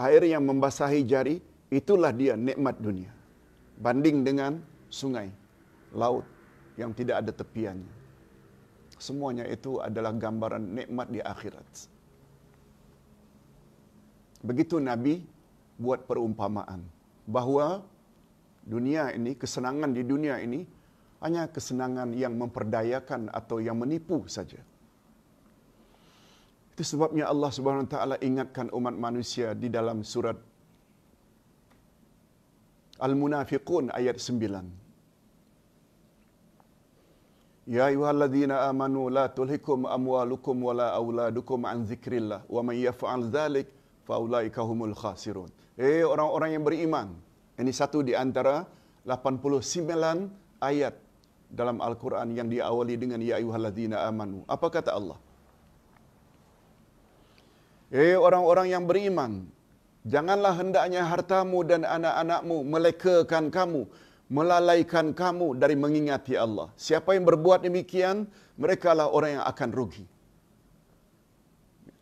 Air yang membasahi jari, itulah dia nikmat dunia. Banding dengan sungai, laut yang tidak ada tepiannya. Semuanya itu adalah gambaran nikmat di akhirat. Begitu Nabi buat perumpamaan bahawa dunia ini, kesenangan di dunia ini hanya kesenangan yang memperdayakan atau yang menipu saja. Itu sebabnya Allah Subhanahu Wa Taala ingatkan umat manusia di dalam surat Al-Munafiqun ayat 9. Ya ayyuhalladzina amanu la tulhikum amwalukum wala auladukum an dzikrillah wa may yaf'al dzalik faulaika humul khasirun. Eh orang-orang yang beriman. Ini satu di antara 89 ayat dalam Al-Quran yang diawali dengan Ya ayuhaladzina amanu. Apa kata Allah? Eh orang-orang yang beriman, janganlah hendaknya hartamu dan anak-anakmu melekakan kamu, melalaikan kamu dari mengingati Allah. Siapa yang berbuat demikian, merekalah orang yang akan rugi.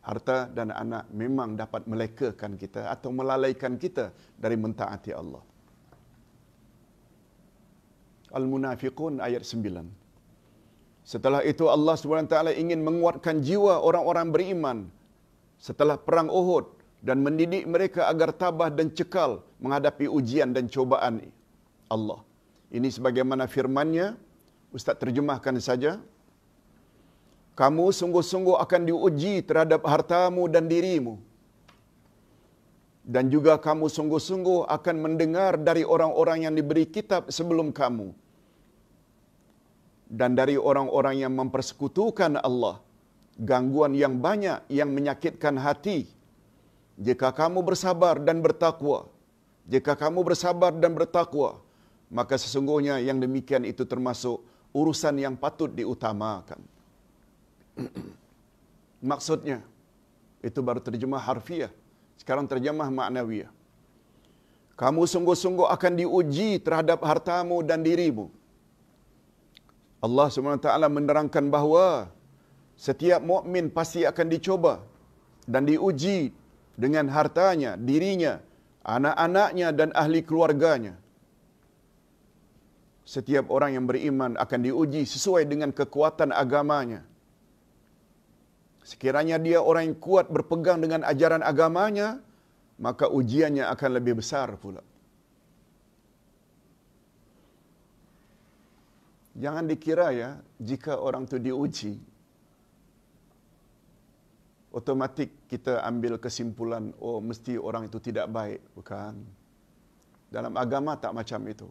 Harta dan anak memang dapat melekakan kita atau melalaikan kita dari mentaati Allah. Al-Munafiqun ayat 9. Setelah itu Allah SWT ingin menguatkan jiwa orang-orang beriman setelah perang Uhud dan mendidik mereka agar tabah dan cekal menghadapi ujian dan cobaan Allah. Ini sebagaimana firmannya, Ustaz terjemahkan saja. Kamu sungguh-sungguh akan diuji terhadap hartamu dan dirimu. Dan juga kamu sungguh-sungguh akan mendengar dari orang-orang yang diberi kitab sebelum kamu. Dan dari orang-orang yang mempersekutukan Allah gangguan yang banyak yang menyakitkan hati. Jika kamu bersabar dan bertakwa, jika kamu bersabar dan bertakwa, maka sesungguhnya yang demikian itu termasuk urusan yang patut diutamakan. Maksudnya, itu baru terjemah harfiah. Sekarang terjemah maknawiah. Kamu sungguh-sungguh akan diuji terhadap hartamu dan dirimu. Allah SWT menerangkan bahawa Setiap mukmin pasti akan dicoba dan diuji dengan hartanya, dirinya, anak-anaknya dan ahli keluarganya. Setiap orang yang beriman akan diuji sesuai dengan kekuatan agamanya. Sekiranya dia orang yang kuat berpegang dengan ajaran agamanya, maka ujiannya akan lebih besar pula. Jangan dikira ya, jika orang itu diuji, Otomatik kita ambil kesimpulan, oh mesti orang itu tidak baik. Bukan. Dalam agama tak macam itu.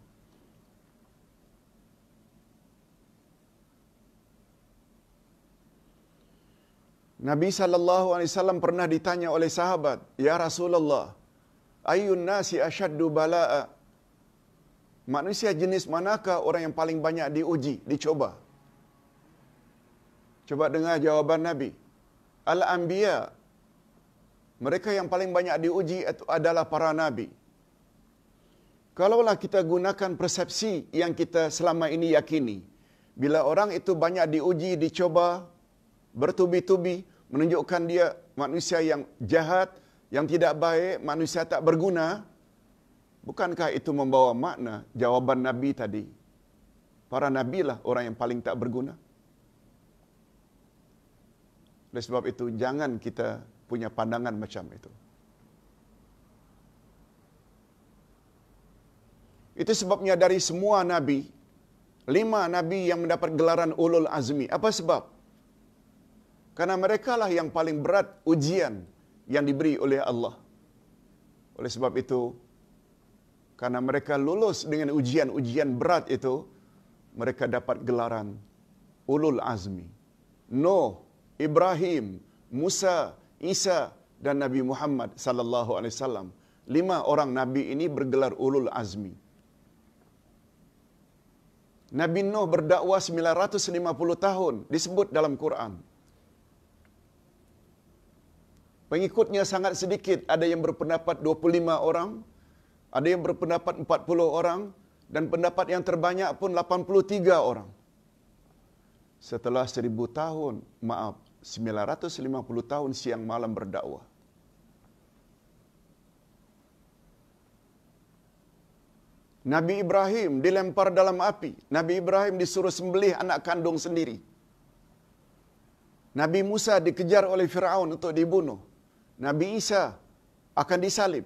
Nabi sallallahu alaihi wasallam pernah ditanya oleh sahabat, "Ya Rasulullah, ayyun nasi ashaddu bala'a?" Manusia jenis manakah orang yang paling banyak diuji, dicoba? Coba dengar jawaban Nabi. Al-Anbiya, mereka yang paling banyak diuji adalah para Nabi. Kalaulah kita gunakan persepsi yang kita selama ini yakini, bila orang itu banyak diuji, dicoba, bertubi-tubi, menunjukkan dia manusia yang jahat, yang tidak baik, manusia tak berguna, bukankah itu membawa makna jawaban Nabi tadi? Para Nabi lah orang yang paling tak berguna. Oleh sebab itu, jangan kita punya pandangan macam itu. Itu sebabnya dari semua Nabi, lima Nabi yang mendapat gelaran Ulul Azmi. Apa sebab? Karena mereka lah yang paling berat ujian yang diberi oleh Allah. Oleh sebab itu, karena mereka lulus dengan ujian-ujian berat itu, mereka dapat gelaran Ulul Azmi. no. Ibrahim, Musa, Isa dan Nabi Muhammad sallallahu alaihi wasallam. Lima orang nabi ini bergelar ulul azmi. Nabi Nuh berdakwah 950 tahun disebut dalam Quran. Pengikutnya sangat sedikit, ada yang berpendapat 25 orang, ada yang berpendapat 40 orang dan pendapat yang terbanyak pun 83 orang. Setelah 1000 tahun, maaf, 950 tahun siang malam berdakwah. Nabi Ibrahim dilempar dalam api. Nabi Ibrahim disuruh sembelih anak kandung sendiri. Nabi Musa dikejar oleh Firaun untuk dibunuh. Nabi Isa akan disalib.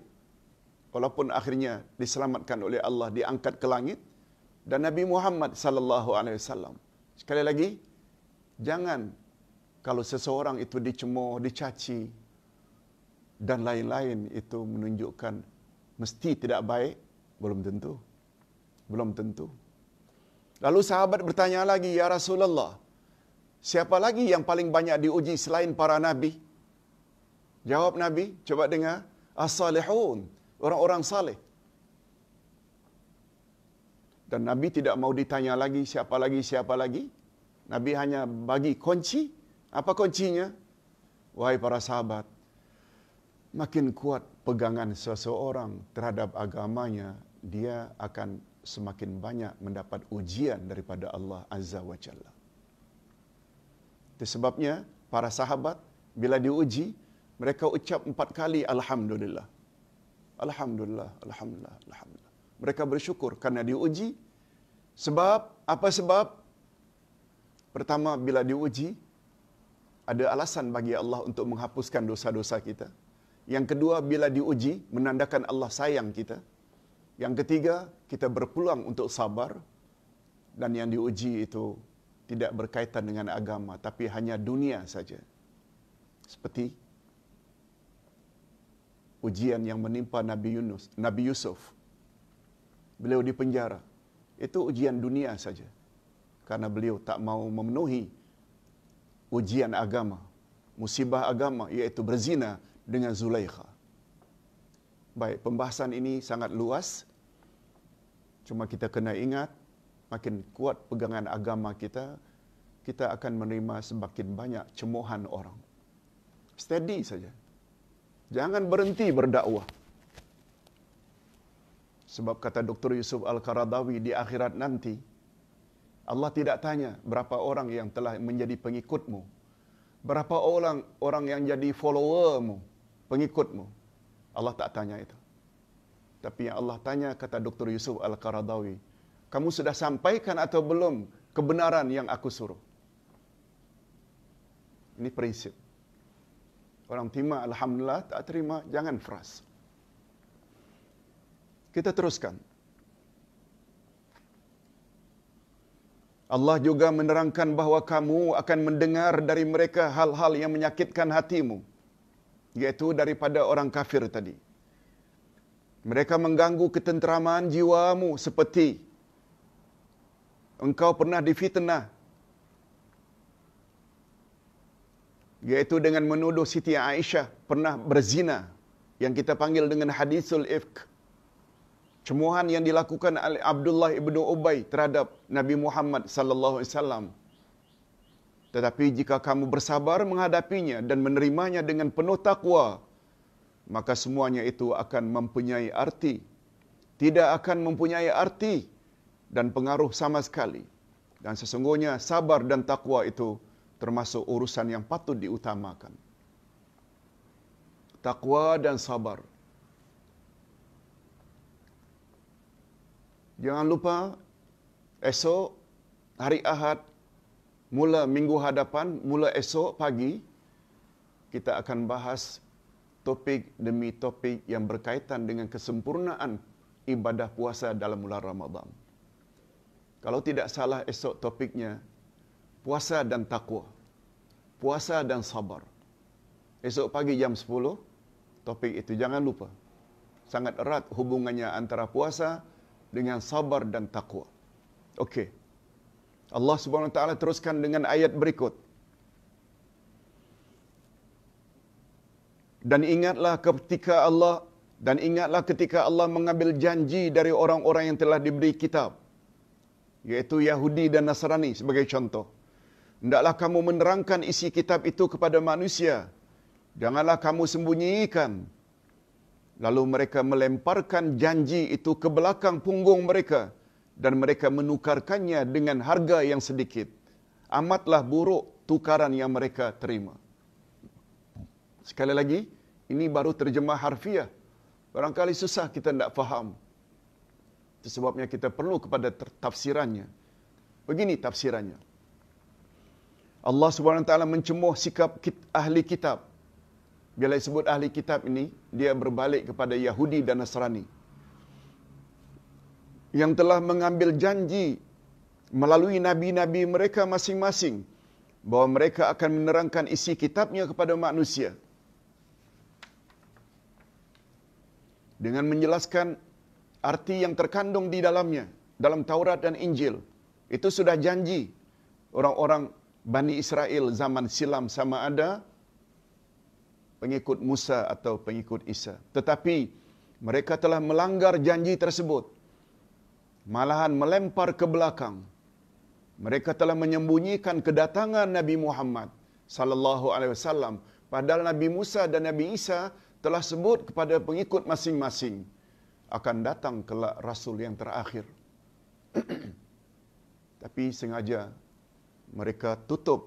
Walaupun akhirnya diselamatkan oleh Allah diangkat ke langit dan Nabi Muhammad sallallahu alaihi wasallam. Sekali lagi, jangan kalau seseorang itu dicemooh, dicaci dan lain-lain itu menunjukkan mesti tidak baik, belum tentu. Belum tentu. Lalu sahabat bertanya lagi, "Ya Rasulullah, siapa lagi yang paling banyak diuji selain para nabi?" Jawab Nabi, "Coba dengar, as-salihun, orang-orang saleh." Dan Nabi tidak mau ditanya lagi siapa lagi, siapa lagi. Nabi hanya bagi kunci apa kuncinya? Wahai para sahabat, makin kuat pegangan seseorang terhadap agamanya, dia akan semakin banyak mendapat ujian daripada Allah Azza wa Jalla. Itu sebabnya para sahabat bila diuji, mereka ucap empat kali Alhamdulillah. Alhamdulillah, Alhamdulillah, Alhamdulillah. Mereka bersyukur kerana diuji. Sebab, apa sebab? Pertama, bila diuji, ada alasan bagi Allah untuk menghapuskan dosa-dosa kita. Yang kedua, bila diuji, menandakan Allah sayang kita. Yang ketiga, kita berpeluang untuk sabar. Dan yang diuji itu tidak berkaitan dengan agama, tapi hanya dunia saja. Seperti ujian yang menimpa Nabi Yunus, Nabi Yusuf. Beliau di penjara Itu ujian dunia saja. Karena beliau tak mau memenuhi ujian agama, musibah agama iaitu berzina dengan Zulaikha. Baik, pembahasan ini sangat luas. Cuma kita kena ingat, makin kuat pegangan agama kita, kita akan menerima semakin banyak cemohan orang. Steady saja. Jangan berhenti berdakwah. Sebab kata Dr. Yusuf Al-Karadawi di akhirat nanti, Allah tidak tanya berapa orang yang telah menjadi pengikutmu. Berapa orang orang yang jadi followermu, pengikutmu. Allah tak tanya itu. Tapi yang Allah tanya kata Dr. Yusuf Al-Qaradawi, kamu sudah sampaikan atau belum kebenaran yang aku suruh? Ini prinsip. Orang terima, Alhamdulillah, tak terima, jangan fras. Kita teruskan. Allah juga menerangkan bahawa kamu akan mendengar dari mereka hal-hal yang menyakitkan hatimu. Iaitu daripada orang kafir tadi. Mereka mengganggu ketenteraman jiwamu seperti engkau pernah difitnah. Iaitu dengan menuduh Siti Aisyah pernah berzina yang kita panggil dengan hadisul ifk cemuhan yang dilakukan oleh Abdullah ibnu Ubay terhadap Nabi Muhammad sallallahu alaihi wasallam. Tetapi jika kamu bersabar menghadapinya dan menerimanya dengan penuh takwa, maka semuanya itu akan mempunyai arti. Tidak akan mempunyai arti dan pengaruh sama sekali. Dan sesungguhnya sabar dan takwa itu termasuk urusan yang patut diutamakan. Takwa dan sabar. Jangan lupa esok hari Ahad mula minggu hadapan mula esok pagi kita akan bahas topik demi topik yang berkaitan dengan kesempurnaan ibadah puasa dalam bulan Ramadan. Kalau tidak salah esok topiknya puasa dan takwa. Puasa dan sabar. Esok pagi jam 10 topik itu jangan lupa. Sangat erat hubungannya antara puasa dengan sabar dan takwa. Okey. Allah Subhanahu taala teruskan dengan ayat berikut. Dan ingatlah ketika Allah dan ingatlah ketika Allah mengambil janji dari orang-orang yang telah diberi kitab yaitu Yahudi dan Nasrani sebagai contoh. Hendaklah kamu menerangkan isi kitab itu kepada manusia. Janganlah kamu sembunyikan lalu mereka melemparkan janji itu ke belakang punggung mereka dan mereka menukarkannya dengan harga yang sedikit. Amatlah buruk tukaran yang mereka terima. Sekali lagi, ini baru terjemah harfiah. Barangkali susah kita tidak faham. Itu sebabnya kita perlu kepada tafsirannya. Begini tafsirannya. Allah Subhanahu Wa Taala mencemuh sikap ahli kitab bila disebut ahli kitab ini, dia berbalik kepada Yahudi dan Nasrani. Yang telah mengambil janji melalui nabi-nabi mereka masing-masing bahawa mereka akan menerangkan isi kitabnya kepada manusia. Dengan menjelaskan arti yang terkandung di dalamnya, dalam Taurat dan Injil. Itu sudah janji orang-orang Bani Israel zaman silam sama ada pengikut Musa atau pengikut Isa. Tetapi mereka telah melanggar janji tersebut. Malahan melempar ke belakang. Mereka telah menyembunyikan kedatangan Nabi Muhammad sallallahu alaihi wasallam. Padahal Nabi Musa dan Nabi Isa telah sebut kepada pengikut masing-masing akan datang kelak rasul yang terakhir. Tapi sengaja mereka tutup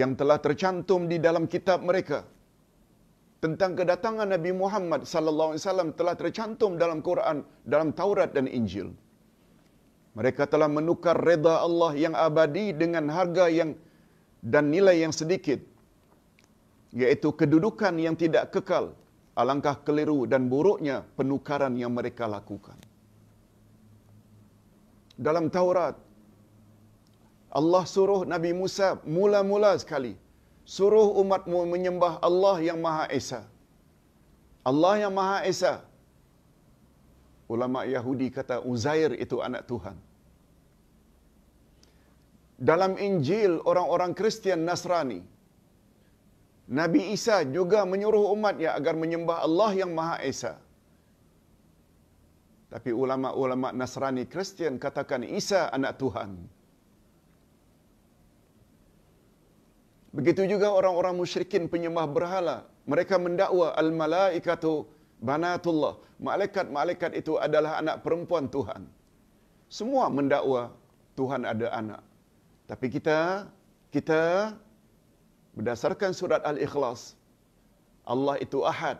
yang telah tercantum di dalam kitab mereka tentang kedatangan Nabi Muhammad sallallahu alaihi wasallam telah tercantum dalam Quran, dalam Taurat dan Injil. Mereka telah menukar redha Allah yang abadi dengan harga yang dan nilai yang sedikit yaitu kedudukan yang tidak kekal. Alangkah keliru dan buruknya penukaran yang mereka lakukan. Dalam Taurat Allah suruh Nabi Musa mula-mula sekali suruh umatmu menyembah Allah yang Maha Esa. Allah yang Maha Esa. Ulama Yahudi kata Uzair itu anak Tuhan. Dalam Injil orang-orang Kristian Nasrani Nabi Isa juga menyuruh umatnya agar menyembah Allah yang Maha Esa. Tapi ulama-ulama Nasrani Kristian katakan Isa anak Tuhan. Begitu juga orang-orang musyrikin penyembah berhala. Mereka mendakwa al-malaikatu banatullah. Malaikat-malaikat itu adalah anak perempuan Tuhan. Semua mendakwa Tuhan ada anak. Tapi kita, kita berdasarkan surat Al-Ikhlas, Allah itu ahad.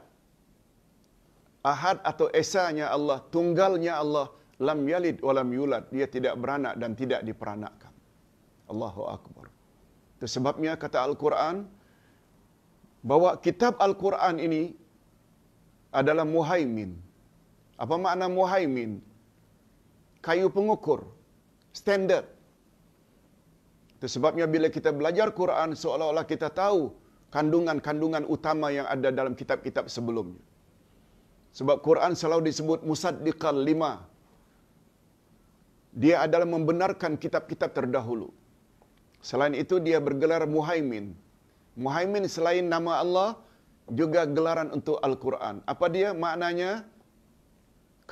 Ahad atau esanya Allah, tunggalnya Allah, lam yalid walam yulad. Dia tidak beranak dan tidak diperanakkan. Allahu Akbar. Itu sebabnya kata Al-Quran, bahwa kitab Al-Quran ini adalah muhaimin. Apa makna muhaimin? Kayu pengukur, standard. sebabnya bila kita belajar Quran, seolah-olah kita tahu kandungan-kandungan utama yang ada dalam kitab-kitab sebelumnya. Sebab Quran selalu disebut musaddiqal lima. Dia adalah membenarkan kitab-kitab terdahulu. Selain itu dia bergelar Muhaimin. Muhaimin selain nama Allah juga gelaran untuk Al-Quran. Apa dia maknanya?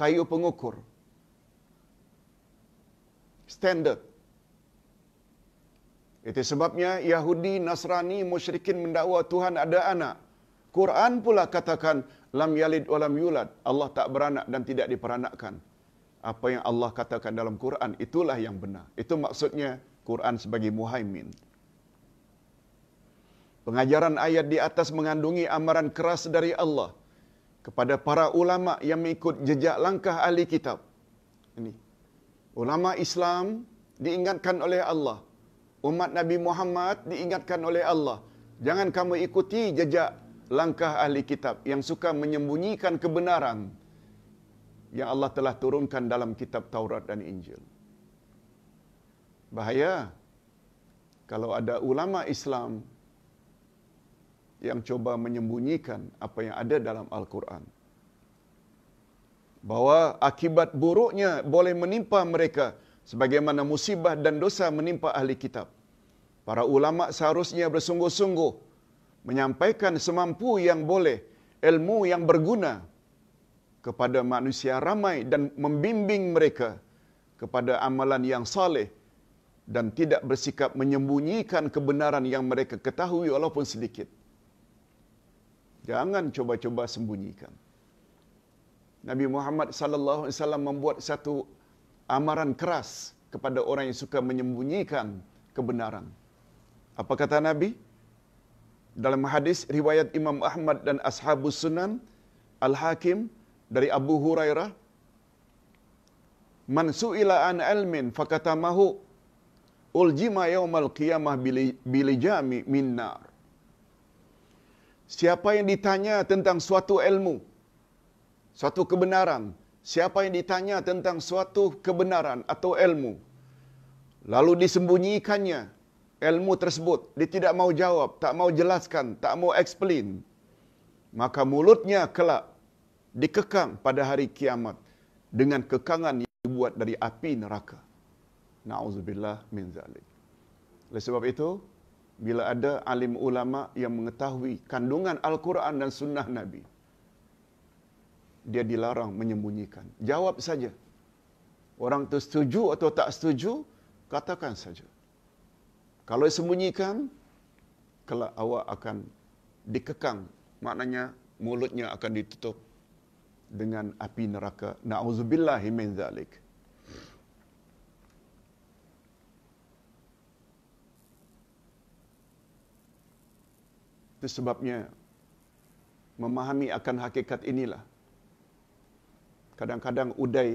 Kayu pengukur. Standard. Itu sebabnya Yahudi, Nasrani, musyrikin mendakwa Tuhan ada anak. Quran pula katakan lam yalid wa lam yulad. Allah tak beranak dan tidak diperanakkan. Apa yang Allah katakan dalam Quran itulah yang benar. Itu maksudnya Quran sebagai muhaimin. Pengajaran ayat di atas mengandungi amaran keras dari Allah kepada para ulama yang mengikut jejak langkah ahli kitab. Ini. Ulama Islam diingatkan oleh Allah. Umat Nabi Muhammad diingatkan oleh Allah. Jangan kamu ikuti jejak langkah ahli kitab yang suka menyembunyikan kebenaran yang Allah telah turunkan dalam kitab Taurat dan Injil. Bahaya kalau ada ulama Islam yang cuba menyembunyikan apa yang ada dalam Al-Quran. Bahawa akibat buruknya boleh menimpa mereka sebagaimana musibah dan dosa menimpa ahli kitab. Para ulama seharusnya bersungguh-sungguh menyampaikan semampu yang boleh ilmu yang berguna kepada manusia ramai dan membimbing mereka kepada amalan yang saleh dan tidak bersikap menyembunyikan kebenaran yang mereka ketahui walaupun sedikit. Jangan cuba-cuba sembunyikan. Nabi Muhammad sallallahu alaihi wasallam membuat satu amaran keras kepada orang yang suka menyembunyikan kebenaran. Apa kata Nabi? Dalam hadis riwayat Imam Ahmad dan Ashabus Sunan Al-Hakim dari Abu Hurairah Man su'ila an ilmin fakatamahu uljima yaumal qiyamah bil jami min nar. Siapa yang ditanya tentang suatu ilmu, suatu kebenaran, siapa yang ditanya tentang suatu kebenaran atau ilmu, lalu disembunyikannya ilmu tersebut, dia tidak mau jawab, tak mau jelaskan, tak mau explain, maka mulutnya kelak dikekang pada hari kiamat dengan kekangan yang dibuat dari api neraka. Na'udzubillah min zalik. Oleh sebab itu, bila ada alim ulama yang mengetahui kandungan Al-Quran dan sunnah Nabi, dia dilarang menyembunyikan. Jawab saja. Orang itu setuju atau tak setuju, katakan saja. Kalau sembunyikan, kelak awak akan dikekang. Maknanya mulutnya akan ditutup dengan api neraka. Na'udzubillahimin zalik. zalik. Itu sebabnya memahami akan hakikat inilah. Kadang-kadang Uday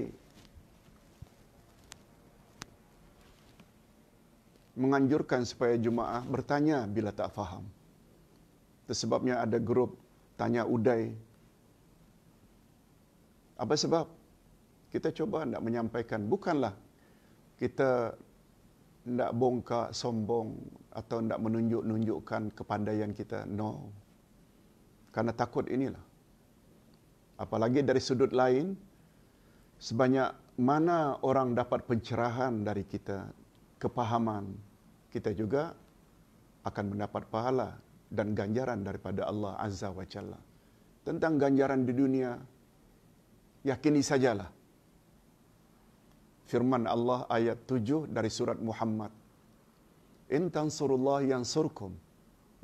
menganjurkan supaya jemaah bertanya bila tak faham. Itu sebabnya ada grup tanya Uday. Apa sebab? Kita cuba nak menyampaikan. Bukanlah kita nak bongkar sombong, atau nak menunjuk-nunjukkan kepandaian kita. No. Karena takut inilah. Apalagi dari sudut lain, sebanyak mana orang dapat pencerahan dari kita, kepahaman, kita juga akan mendapat pahala dan ganjaran daripada Allah Azza wa Jalla. Tentang ganjaran di dunia, yakini sajalah. Firman Allah ayat 7 dari surat Muhammad. In tansurullah yansurkum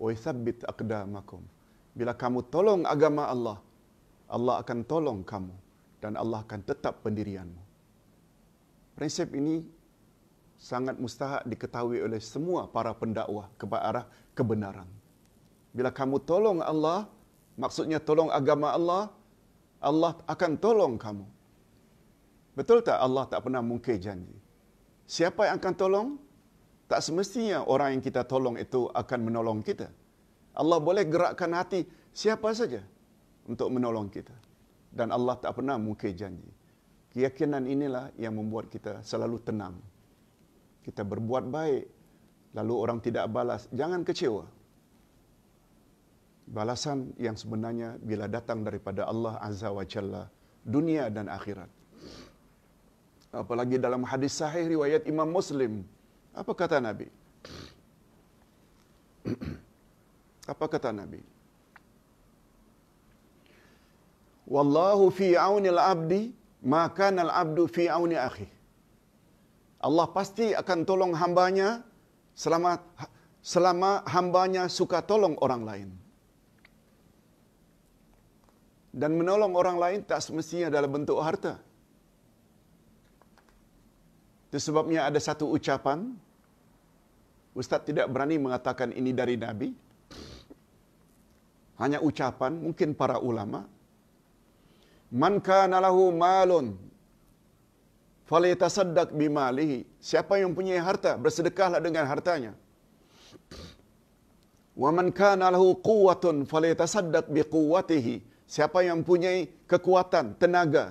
wa yathabbit aqdamakum. Bila kamu tolong agama Allah, Allah akan tolong kamu dan Allah akan tetap pendirianmu. Prinsip ini sangat mustahak diketahui oleh semua para pendakwah ke arah kebenaran. Bila kamu tolong Allah, maksudnya tolong agama Allah, Allah akan tolong kamu. Betul tak Allah tak pernah mungkir janji? Siapa yang akan tolong? Tak semestinya orang yang kita tolong itu akan menolong kita. Allah boleh gerakkan hati siapa saja untuk menolong kita. Dan Allah tak pernah mungkir janji. Keyakinan inilah yang membuat kita selalu tenang. Kita berbuat baik, lalu orang tidak balas. Jangan kecewa. Balasan yang sebenarnya bila datang daripada Allah Azza wa Jalla, dunia dan akhirat. Apalagi dalam hadis sahih riwayat Imam Muslim, apa kata Nabi? Apa kata Nabi? Wallahu fi auni al-abdi ma kana al-abdu fi auni akhi. Allah pasti akan tolong hambanya selama selama hambanya suka tolong orang lain. Dan menolong orang lain tak semestinya dalam bentuk harta. Itu sebabnya ada satu ucapan. Ustaz tidak berani mengatakan ini dari Nabi. Hanya ucapan, mungkin para ulama. Man kana lahu malun falyatasaddaq bimalihi. Siapa yang punya harta, bersedekahlah dengan hartanya. Wa man kana lahu quwwatun falyatasaddaq biquwwatihi. Siapa yang punya kekuatan, tenaga,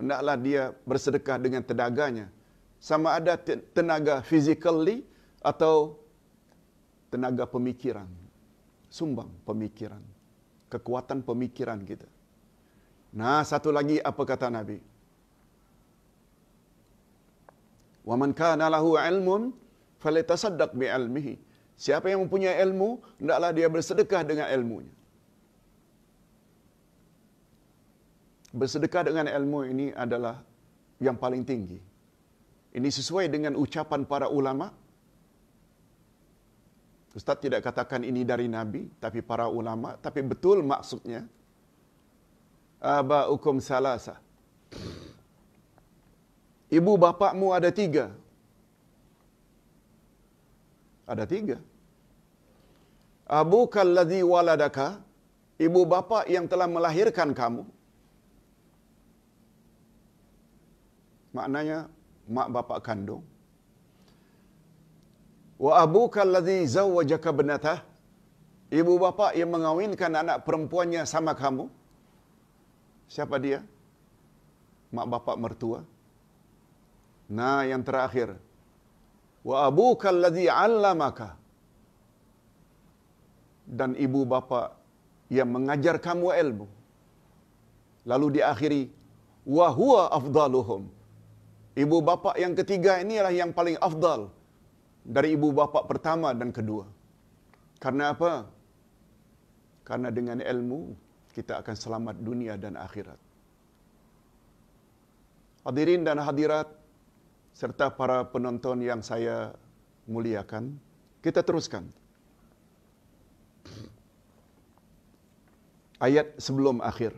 hendaklah dia bersedekah dengan tenaganya sama ada tenaga physically atau tenaga pemikiran sumbang pemikiran kekuatan pemikiran kita nah satu lagi apa kata nabi wa man kana lahu ilmun falyatasaddaq bi ilmihi siapa yang mempunyai ilmu hendaklah dia bersedekah dengan ilmunya bersedekah dengan ilmu ini adalah yang paling tinggi ini sesuai dengan ucapan para ulama. Ustaz tidak katakan ini dari Nabi, tapi para ulama, tapi betul maksudnya. Aba'ukum salasa. Ibu bapakmu ada tiga. Ada tiga. Abu alladhi waladaka. Ibu bapa yang telah melahirkan kamu. Maknanya mak bapak kandung. Wa abuka allazi zawwajaka ibnata. Ibu bapa yang mengawinkan anak perempuannya sama kamu. Siapa dia? Mak bapa mertua. Nah, yang terakhir. Wa abuka allazi 'allamaka. Dan ibu bapa yang mengajar kamu ilmu. Lalu diakhiri wa huwa afdaluhum. Ibu bapa yang ketiga ini adalah yang paling afdal dari ibu bapa pertama dan kedua. Karena apa? Karena dengan ilmu kita akan selamat dunia dan akhirat. Hadirin dan hadirat serta para penonton yang saya muliakan, kita teruskan. Ayat sebelum akhir.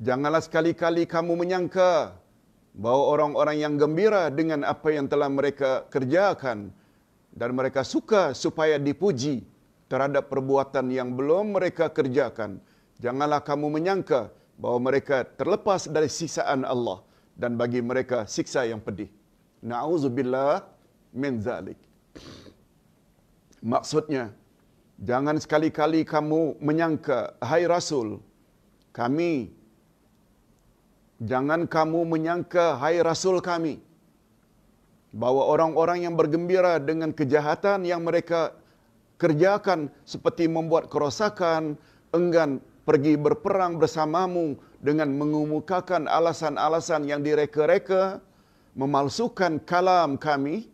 Janganlah sekali-kali kamu menyangka bahawa orang-orang yang gembira dengan apa yang telah mereka kerjakan dan mereka suka supaya dipuji terhadap perbuatan yang belum mereka kerjakan. Janganlah kamu menyangka bahawa mereka terlepas dari siksaan Allah dan bagi mereka siksa yang pedih. Nauzubillah, min zalik. Maksudnya, jangan sekali-kali kamu menyangka, Hai Rasul, kami Jangan kamu menyangka, hai Rasul kami, bahawa orang-orang yang bergembira dengan kejahatan yang mereka kerjakan seperti membuat kerosakan, enggan pergi berperang bersamamu dengan mengumumkakan alasan-alasan yang direka-reka, memalsukan kalam kami,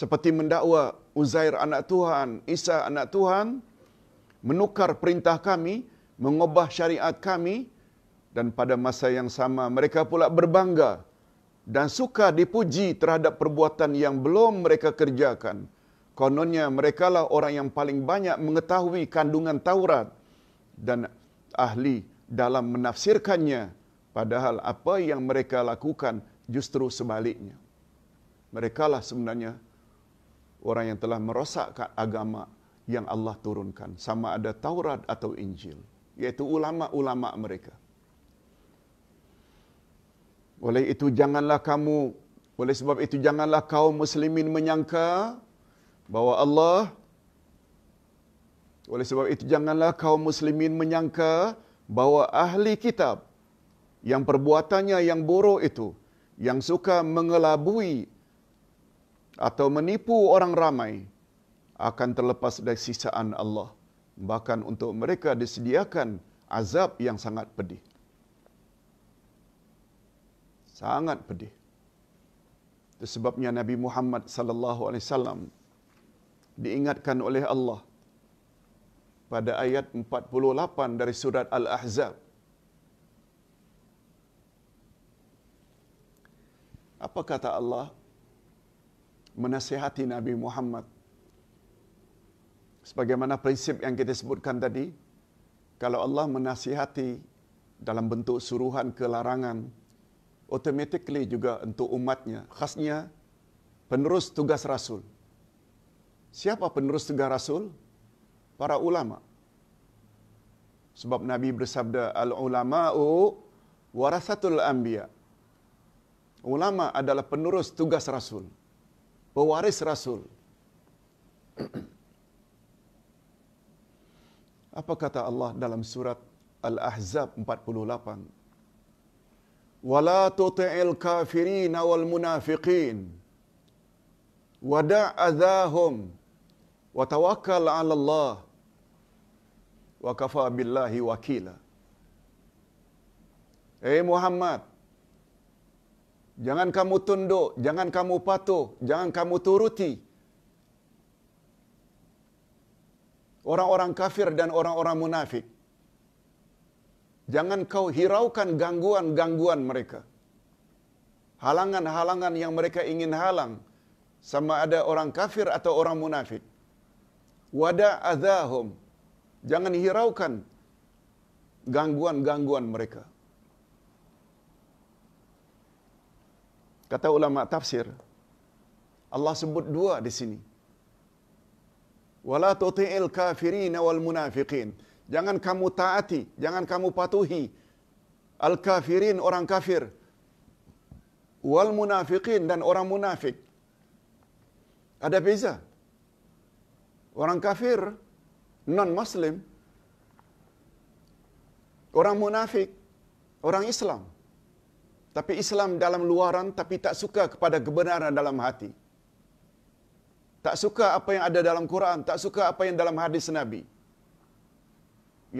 seperti mendakwa Uzair anak Tuhan, Isa anak Tuhan, menukar perintah kami, mengubah syariat kami, dan pada masa yang sama mereka pula berbangga dan suka dipuji terhadap perbuatan yang belum mereka kerjakan. Kononnya mereka lah orang yang paling banyak mengetahui kandungan Taurat dan ahli dalam menafsirkannya padahal apa yang mereka lakukan justru sebaliknya. Mereka lah sebenarnya orang yang telah merosakkan agama yang Allah turunkan sama ada Taurat atau Injil yaitu ulama-ulama mereka. Oleh itu janganlah kamu oleh sebab itu janganlah kaum muslimin menyangka bahwa Allah oleh sebab itu janganlah kaum muslimin menyangka bahwa ahli kitab yang perbuatannya yang buruk itu yang suka mengelabui atau menipu orang ramai akan terlepas dari sisaan Allah bahkan untuk mereka disediakan azab yang sangat pedih sangat pedih. Itu sebabnya Nabi Muhammad sallallahu alaihi wasallam diingatkan oleh Allah pada ayat 48 dari surat Al-Ahzab. Apa kata Allah menasihati Nabi Muhammad? Sebagaimana prinsip yang kita sebutkan tadi, kalau Allah menasihati dalam bentuk suruhan kelarangan larangan, automatically juga untuk umatnya, khasnya penerus tugas rasul. Siapa penerus tugas rasul? Para ulama. Sebab Nabi bersabda al-ulama'u warasatul anbiya. Ulama adalah penerus tugas rasul. Pewaris rasul. Apa kata Allah dalam surat Al-Ahzab 48? ولا تطع الكافرين والمنافقين ودع أذاهم وتوكل على الله وكفى بالله وكيلا أي محمد Jangan kamu tunduk, jangan kamu patuh, jangan kamu turuti orang-orang kafir dan orang-orang munafik. Jangan kau hiraukan gangguan-gangguan mereka. Halangan-halangan yang mereka ingin halang. Sama ada orang kafir atau orang munafik. Wada azahum. Jangan hiraukan gangguan-gangguan mereka. Kata ulama tafsir, Allah sebut dua di sini. Wala tuti'il kafirina wal munafiqin jangan kamu taati, jangan kamu patuhi al-kafirin orang kafir wal munafikin dan orang munafik. Ada beza. Orang kafir non muslim orang munafik orang Islam. Tapi Islam dalam luaran tapi tak suka kepada kebenaran dalam hati. Tak suka apa yang ada dalam Quran, tak suka apa yang dalam hadis Nabi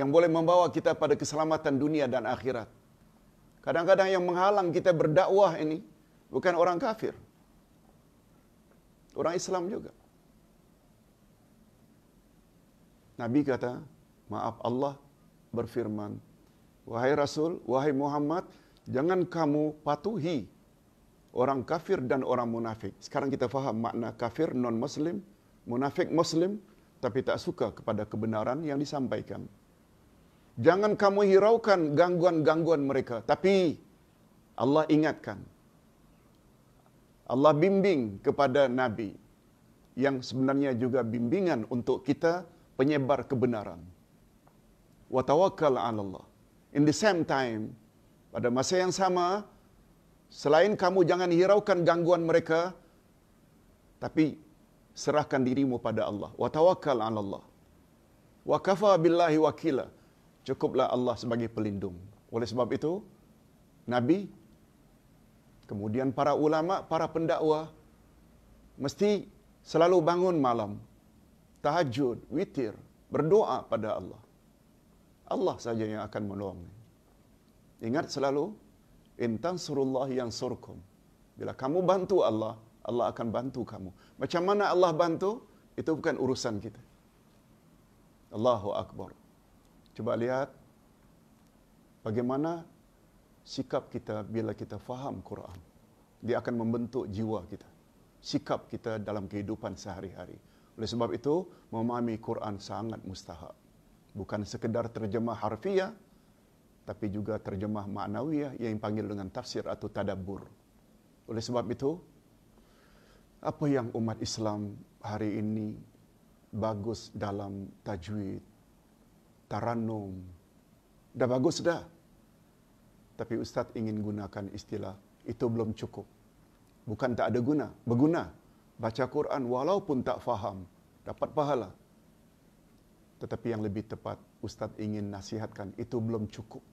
yang boleh membawa kita pada keselamatan dunia dan akhirat. Kadang-kadang yang menghalang kita berdakwah ini bukan orang kafir. Orang Islam juga. Nabi kata, maaf Allah berfirman, Wahai Rasul, Wahai Muhammad, jangan kamu patuhi orang kafir dan orang munafik. Sekarang kita faham makna kafir non-muslim, munafik muslim, tapi tak suka kepada kebenaran yang disampaikan. Jangan kamu hiraukan gangguan-gangguan mereka. Tapi Allah ingatkan. Allah bimbing kepada Nabi. Yang sebenarnya juga bimbingan untuk kita penyebar kebenaran. Wa tawakkal ala Allah. In the same time, pada masa yang sama, selain kamu jangan hiraukan gangguan mereka, tapi serahkan dirimu pada Allah. Wa tawakkal ala Allah. Wa kafa billahi wakilah cukuplah Allah sebagai pelindung. Oleh sebab itu, Nabi, kemudian para ulama, para pendakwa, mesti selalu bangun malam, tahajud, witir, berdoa pada Allah. Allah saja yang akan menolong. Ingat selalu, Intan surullah yang surkum. Bila kamu bantu Allah, Allah akan bantu kamu. Macam mana Allah bantu, itu bukan urusan kita. Allahu Akbar. Cuba lihat bagaimana sikap kita bila kita faham Quran. Dia akan membentuk jiwa kita. Sikap kita dalam kehidupan sehari-hari. Oleh sebab itu, memahami Quran sangat mustahak. Bukan sekedar terjemah harfiah, tapi juga terjemah maknawiah yang dipanggil dengan tafsir atau tadabbur. Oleh sebab itu, apa yang umat Islam hari ini bagus dalam tajwid, tarannum. Dah bagus dah. Tapi Ustaz ingin gunakan istilah, itu belum cukup. Bukan tak ada guna, berguna. Baca Quran walaupun tak faham, dapat pahala. Tetapi yang lebih tepat, Ustaz ingin nasihatkan, itu belum cukup.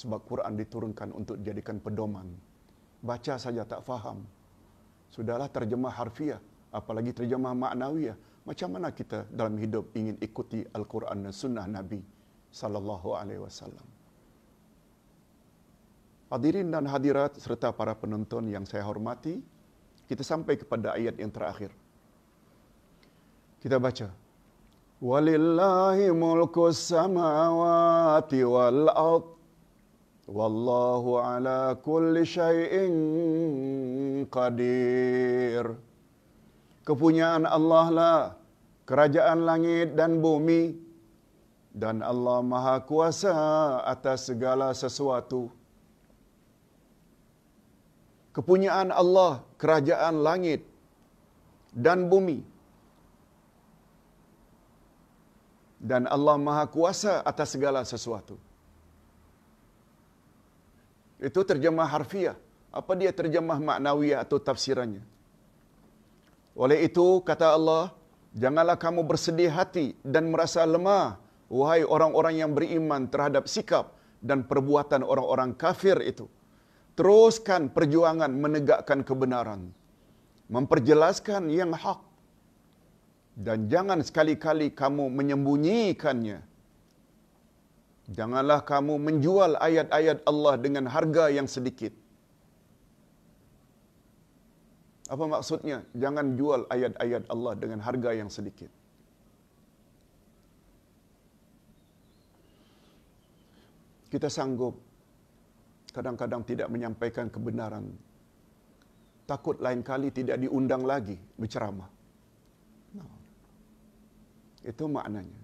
Sebab Quran diturunkan untuk dijadikan pedoman. Baca saja tak faham. Sudahlah terjemah harfiah, apalagi terjemah maknawiah macam mana kita dalam hidup ingin ikuti Al-Quran dan Sunnah Nabi Sallallahu Alaihi Wasallam. Hadirin dan hadirat serta para penonton yang saya hormati, kita sampai kepada ayat yang terakhir. Kita baca. Walillahi mulku samawati wal ard wallahu ala kulli syai'in qadir kepunyaan Allah lah kerajaan langit dan bumi dan Allah Maha Kuasa atas segala sesuatu. Kepunyaan Allah kerajaan langit dan bumi dan Allah Maha Kuasa atas segala sesuatu. Itu terjemah harfiah. Apa dia terjemah maknawiah atau tafsirannya? Oleh itu, kata Allah, janganlah kamu bersedih hati dan merasa lemah, wahai orang-orang yang beriman terhadap sikap dan perbuatan orang-orang kafir itu. Teruskan perjuangan menegakkan kebenaran, memperjelaskan yang hak, dan jangan sekali-kali kamu menyembunyikannya. Janganlah kamu menjual ayat-ayat Allah dengan harga yang sedikit. Apa maksudnya? Jangan jual ayat-ayat Allah dengan harga yang sedikit. Kita sanggup kadang-kadang tidak menyampaikan kebenaran. Takut lain kali tidak diundang lagi berceramah. No. Itu maknanya.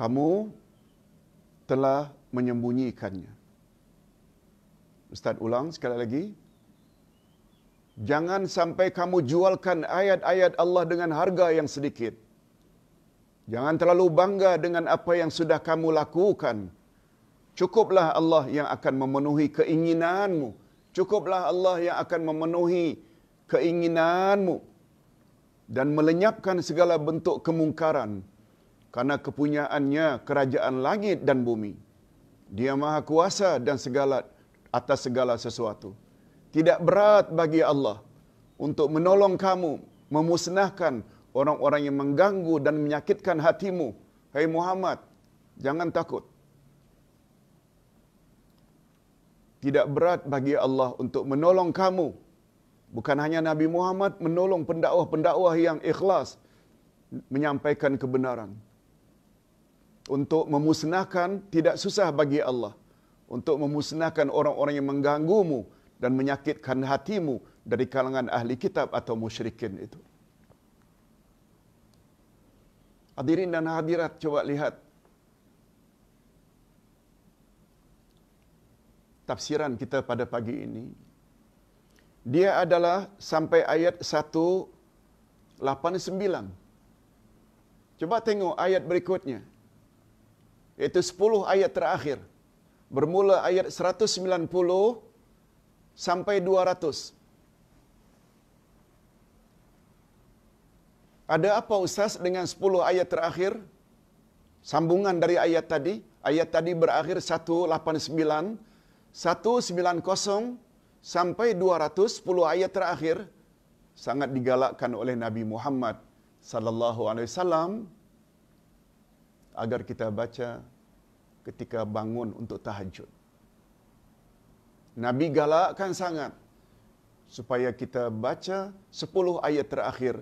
Kamu telah menyembunyikannya. Ustaz ulang sekali lagi. Jangan sampai kamu jualkan ayat-ayat Allah dengan harga yang sedikit. Jangan terlalu bangga dengan apa yang sudah kamu lakukan. Cukuplah Allah yang akan memenuhi keinginanmu. Cukuplah Allah yang akan memenuhi keinginanmu dan melenyapkan segala bentuk kemungkaran karena kepunyaannya kerajaan langit dan bumi. Dia maha kuasa dan segala atas segala sesuatu. Tidak berat bagi Allah untuk menolong kamu memusnahkan orang-orang yang mengganggu dan menyakitkan hatimu. Hai hey Muhammad, jangan takut. Tidak berat bagi Allah untuk menolong kamu. Bukan hanya Nabi Muhammad menolong pendakwah-pendakwah yang ikhlas menyampaikan kebenaran. Untuk memusnahkan tidak susah bagi Allah untuk memusnahkan orang-orang yang mengganggumu dan menyakitkan hatimu dari kalangan ahli kitab atau musyrikin itu. Hadirin dan hadirat coba lihat tafsiran kita pada pagi ini. Dia adalah sampai ayat 189. Coba tengok ayat berikutnya. iaitu 10 ayat terakhir bermula ayat 190 sampai 200. Ada apa Ustaz dengan 10 ayat terakhir? Sambungan dari ayat tadi. Ayat tadi berakhir 189, 190 sampai 200. 10 ayat terakhir sangat digalakkan oleh Nabi Muhammad sallallahu alaihi wasallam agar kita baca ketika bangun untuk tahajud. Nabi galakkan sangat supaya kita baca 10 ayat terakhir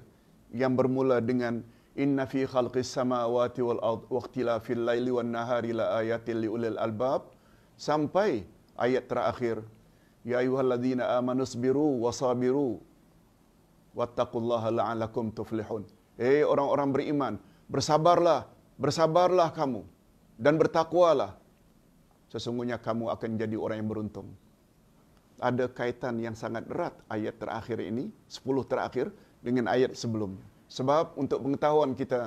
yang bermula dengan Inna fi khalqi samawati wal ard wa ikhtilafil laili wan nahari la ayatin li ulil albab sampai ayat terakhir Ya ayyuhalladzina amanu sabiru wasabiru wattaqullaha la'allakum tuflihun Eh orang-orang beriman bersabarlah bersabarlah kamu dan bertakwalah sesungguhnya kamu akan jadi orang yang beruntung ada kaitan yang sangat erat ayat terakhir ini 10 terakhir dengan ayat sebelumnya sebab untuk pengetahuan kita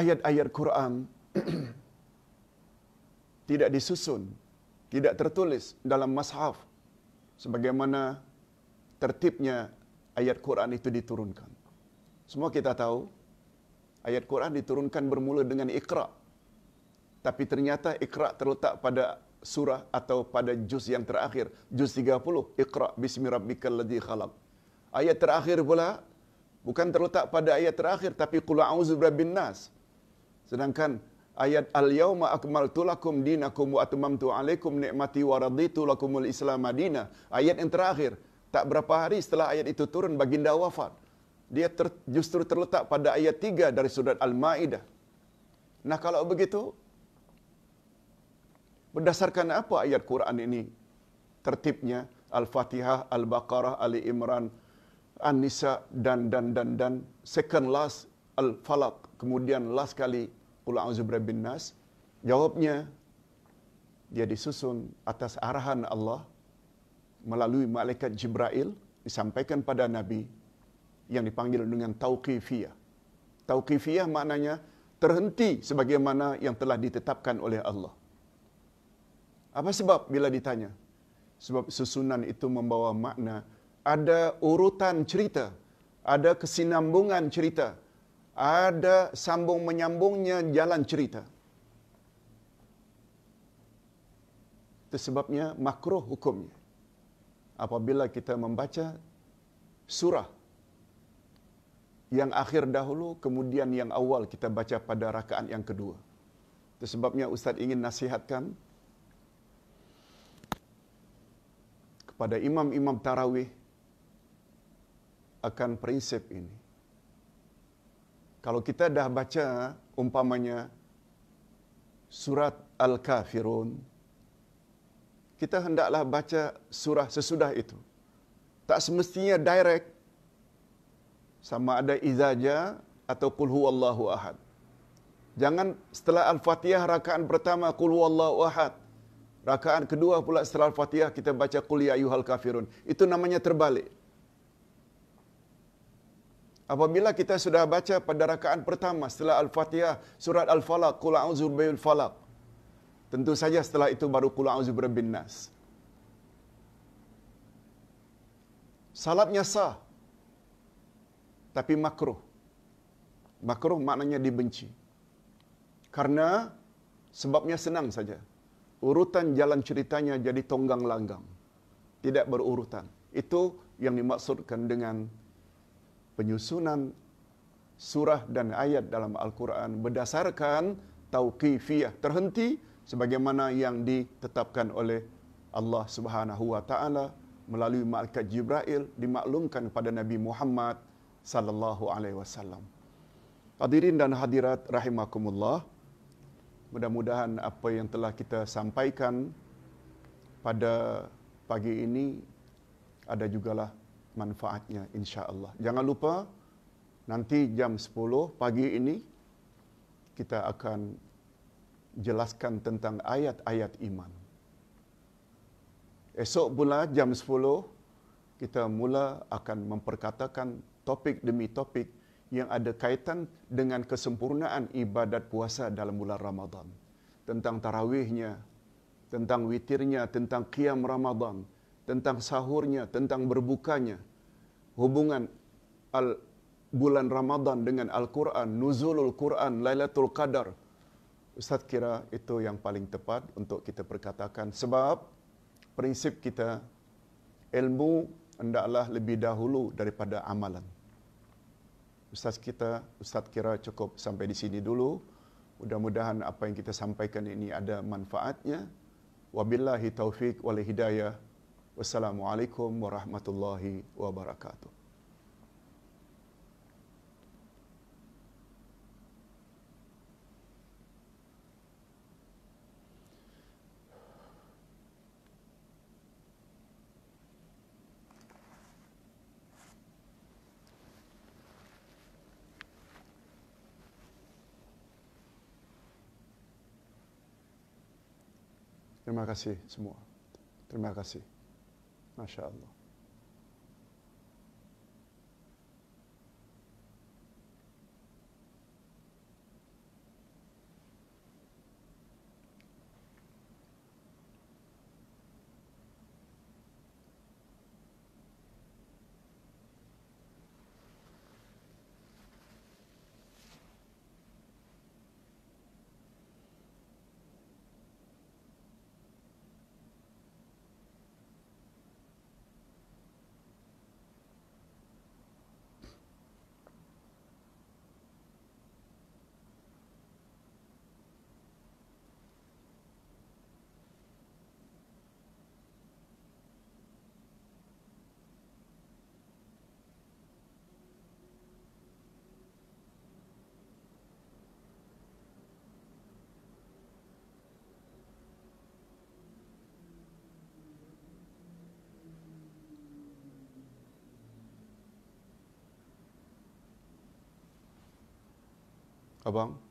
ayat-ayat Quran tidak disusun tidak tertulis dalam mushaf sebagaimana tertibnya ayat Quran itu diturunkan semua kita tahu ayat Quran diturunkan bermula dengan Iqra tapi ternyata Iqra terletak pada surah atau pada juz yang terakhir juz 30 Iqra bismi rabbikal ladzi khalaq ayat terakhir pula bukan terletak pada ayat terakhir tapi kula a'udzu bin nas sedangkan ayat al yauma akmaltu lakum dinakum wa atamamtu alaikum ni'mati wa raditu lakumul islam madina ayat yang terakhir tak berapa hari setelah ayat itu turun baginda wafat dia ter, justru terletak pada ayat 3 dari surat al maidah nah kalau begitu Berdasarkan apa ayat Quran ini? Tertibnya Al-Fatihah, Al-Baqarah, Ali Imran, An-Nisa dan dan dan dan second last Al-Falaq, kemudian last kali Qul A'udzu bin Nas. Jawabnya dia disusun atas arahan Allah melalui malaikat Jibril disampaikan pada Nabi yang dipanggil dengan tauqifiyah. Tauqifiyah maknanya terhenti sebagaimana yang telah ditetapkan oleh Allah. Apa sebab bila ditanya? Sebab susunan itu membawa makna ada urutan cerita, ada kesinambungan cerita, ada sambung menyambungnya jalan cerita. Itu sebabnya makruh hukumnya. Apabila kita membaca surah yang akhir dahulu kemudian yang awal kita baca pada rakaat yang kedua. Itu sebabnya ustaz ingin nasihatkan pada imam-imam tarawih akan prinsip ini. Kalau kita dah baca umpamanya surat Al-Kafirun, kita hendaklah baca surah sesudah itu. Tak semestinya direct sama ada izaja atau kul huwallahu ahad. Jangan setelah Al-Fatihah raka'an pertama kul huwallahu ahad. Rakaan kedua pula setelah Al-Fatihah kita baca Qul ya ayyuhal kafirun. Itu namanya terbalik. Apabila kita sudah baca pada rakaan pertama setelah Al-Fatihah surat Al-Falaq Qul a'udzu birabbil falaq. Tentu saja setelah itu baru Qul a'udzu birabbin nas. Salatnya sah. Tapi makruh. Makruh maknanya dibenci. Karena sebabnya senang saja urutan jalan ceritanya jadi tonggang langgang. Tidak berurutan. Itu yang dimaksudkan dengan penyusunan surah dan ayat dalam Al-Quran berdasarkan tauqifiyah terhenti sebagaimana yang ditetapkan oleh Allah Subhanahu wa taala melalui malaikat Jibril dimaklumkan kepada Nabi Muhammad sallallahu alaihi wasallam. Hadirin dan hadirat rahimakumullah, Mudah-mudahan apa yang telah kita sampaikan pada pagi ini ada jugalah manfaatnya insya-Allah. Jangan lupa nanti jam 10 pagi ini kita akan jelaskan tentang ayat-ayat iman. Esok pula jam 10 kita mula akan memperkatakan topik demi topik yang ada kaitan dengan kesempurnaan ibadat puasa dalam bulan Ramadan. Tentang tarawihnya, tentang witirnya, tentang qiyam Ramadan, tentang sahurnya, tentang berbukanya. Hubungan al bulan Ramadan dengan Al-Quran, Nuzulul Quran, Lailatul Qadar. Ustaz kira itu yang paling tepat untuk kita perkatakan. Sebab prinsip kita, ilmu hendaklah lebih dahulu daripada amalan. Ustaz kita, Ustaz kira cukup sampai di sini dulu. Mudah-mudahan apa yang kita sampaikan ini ada manfaatnya. Wabillahi taufik wal hidayah. Wassalamualaikum warahmatullahi wabarakatuh. Terima kasih semua. Terima kasih. Masya Allah. akrabam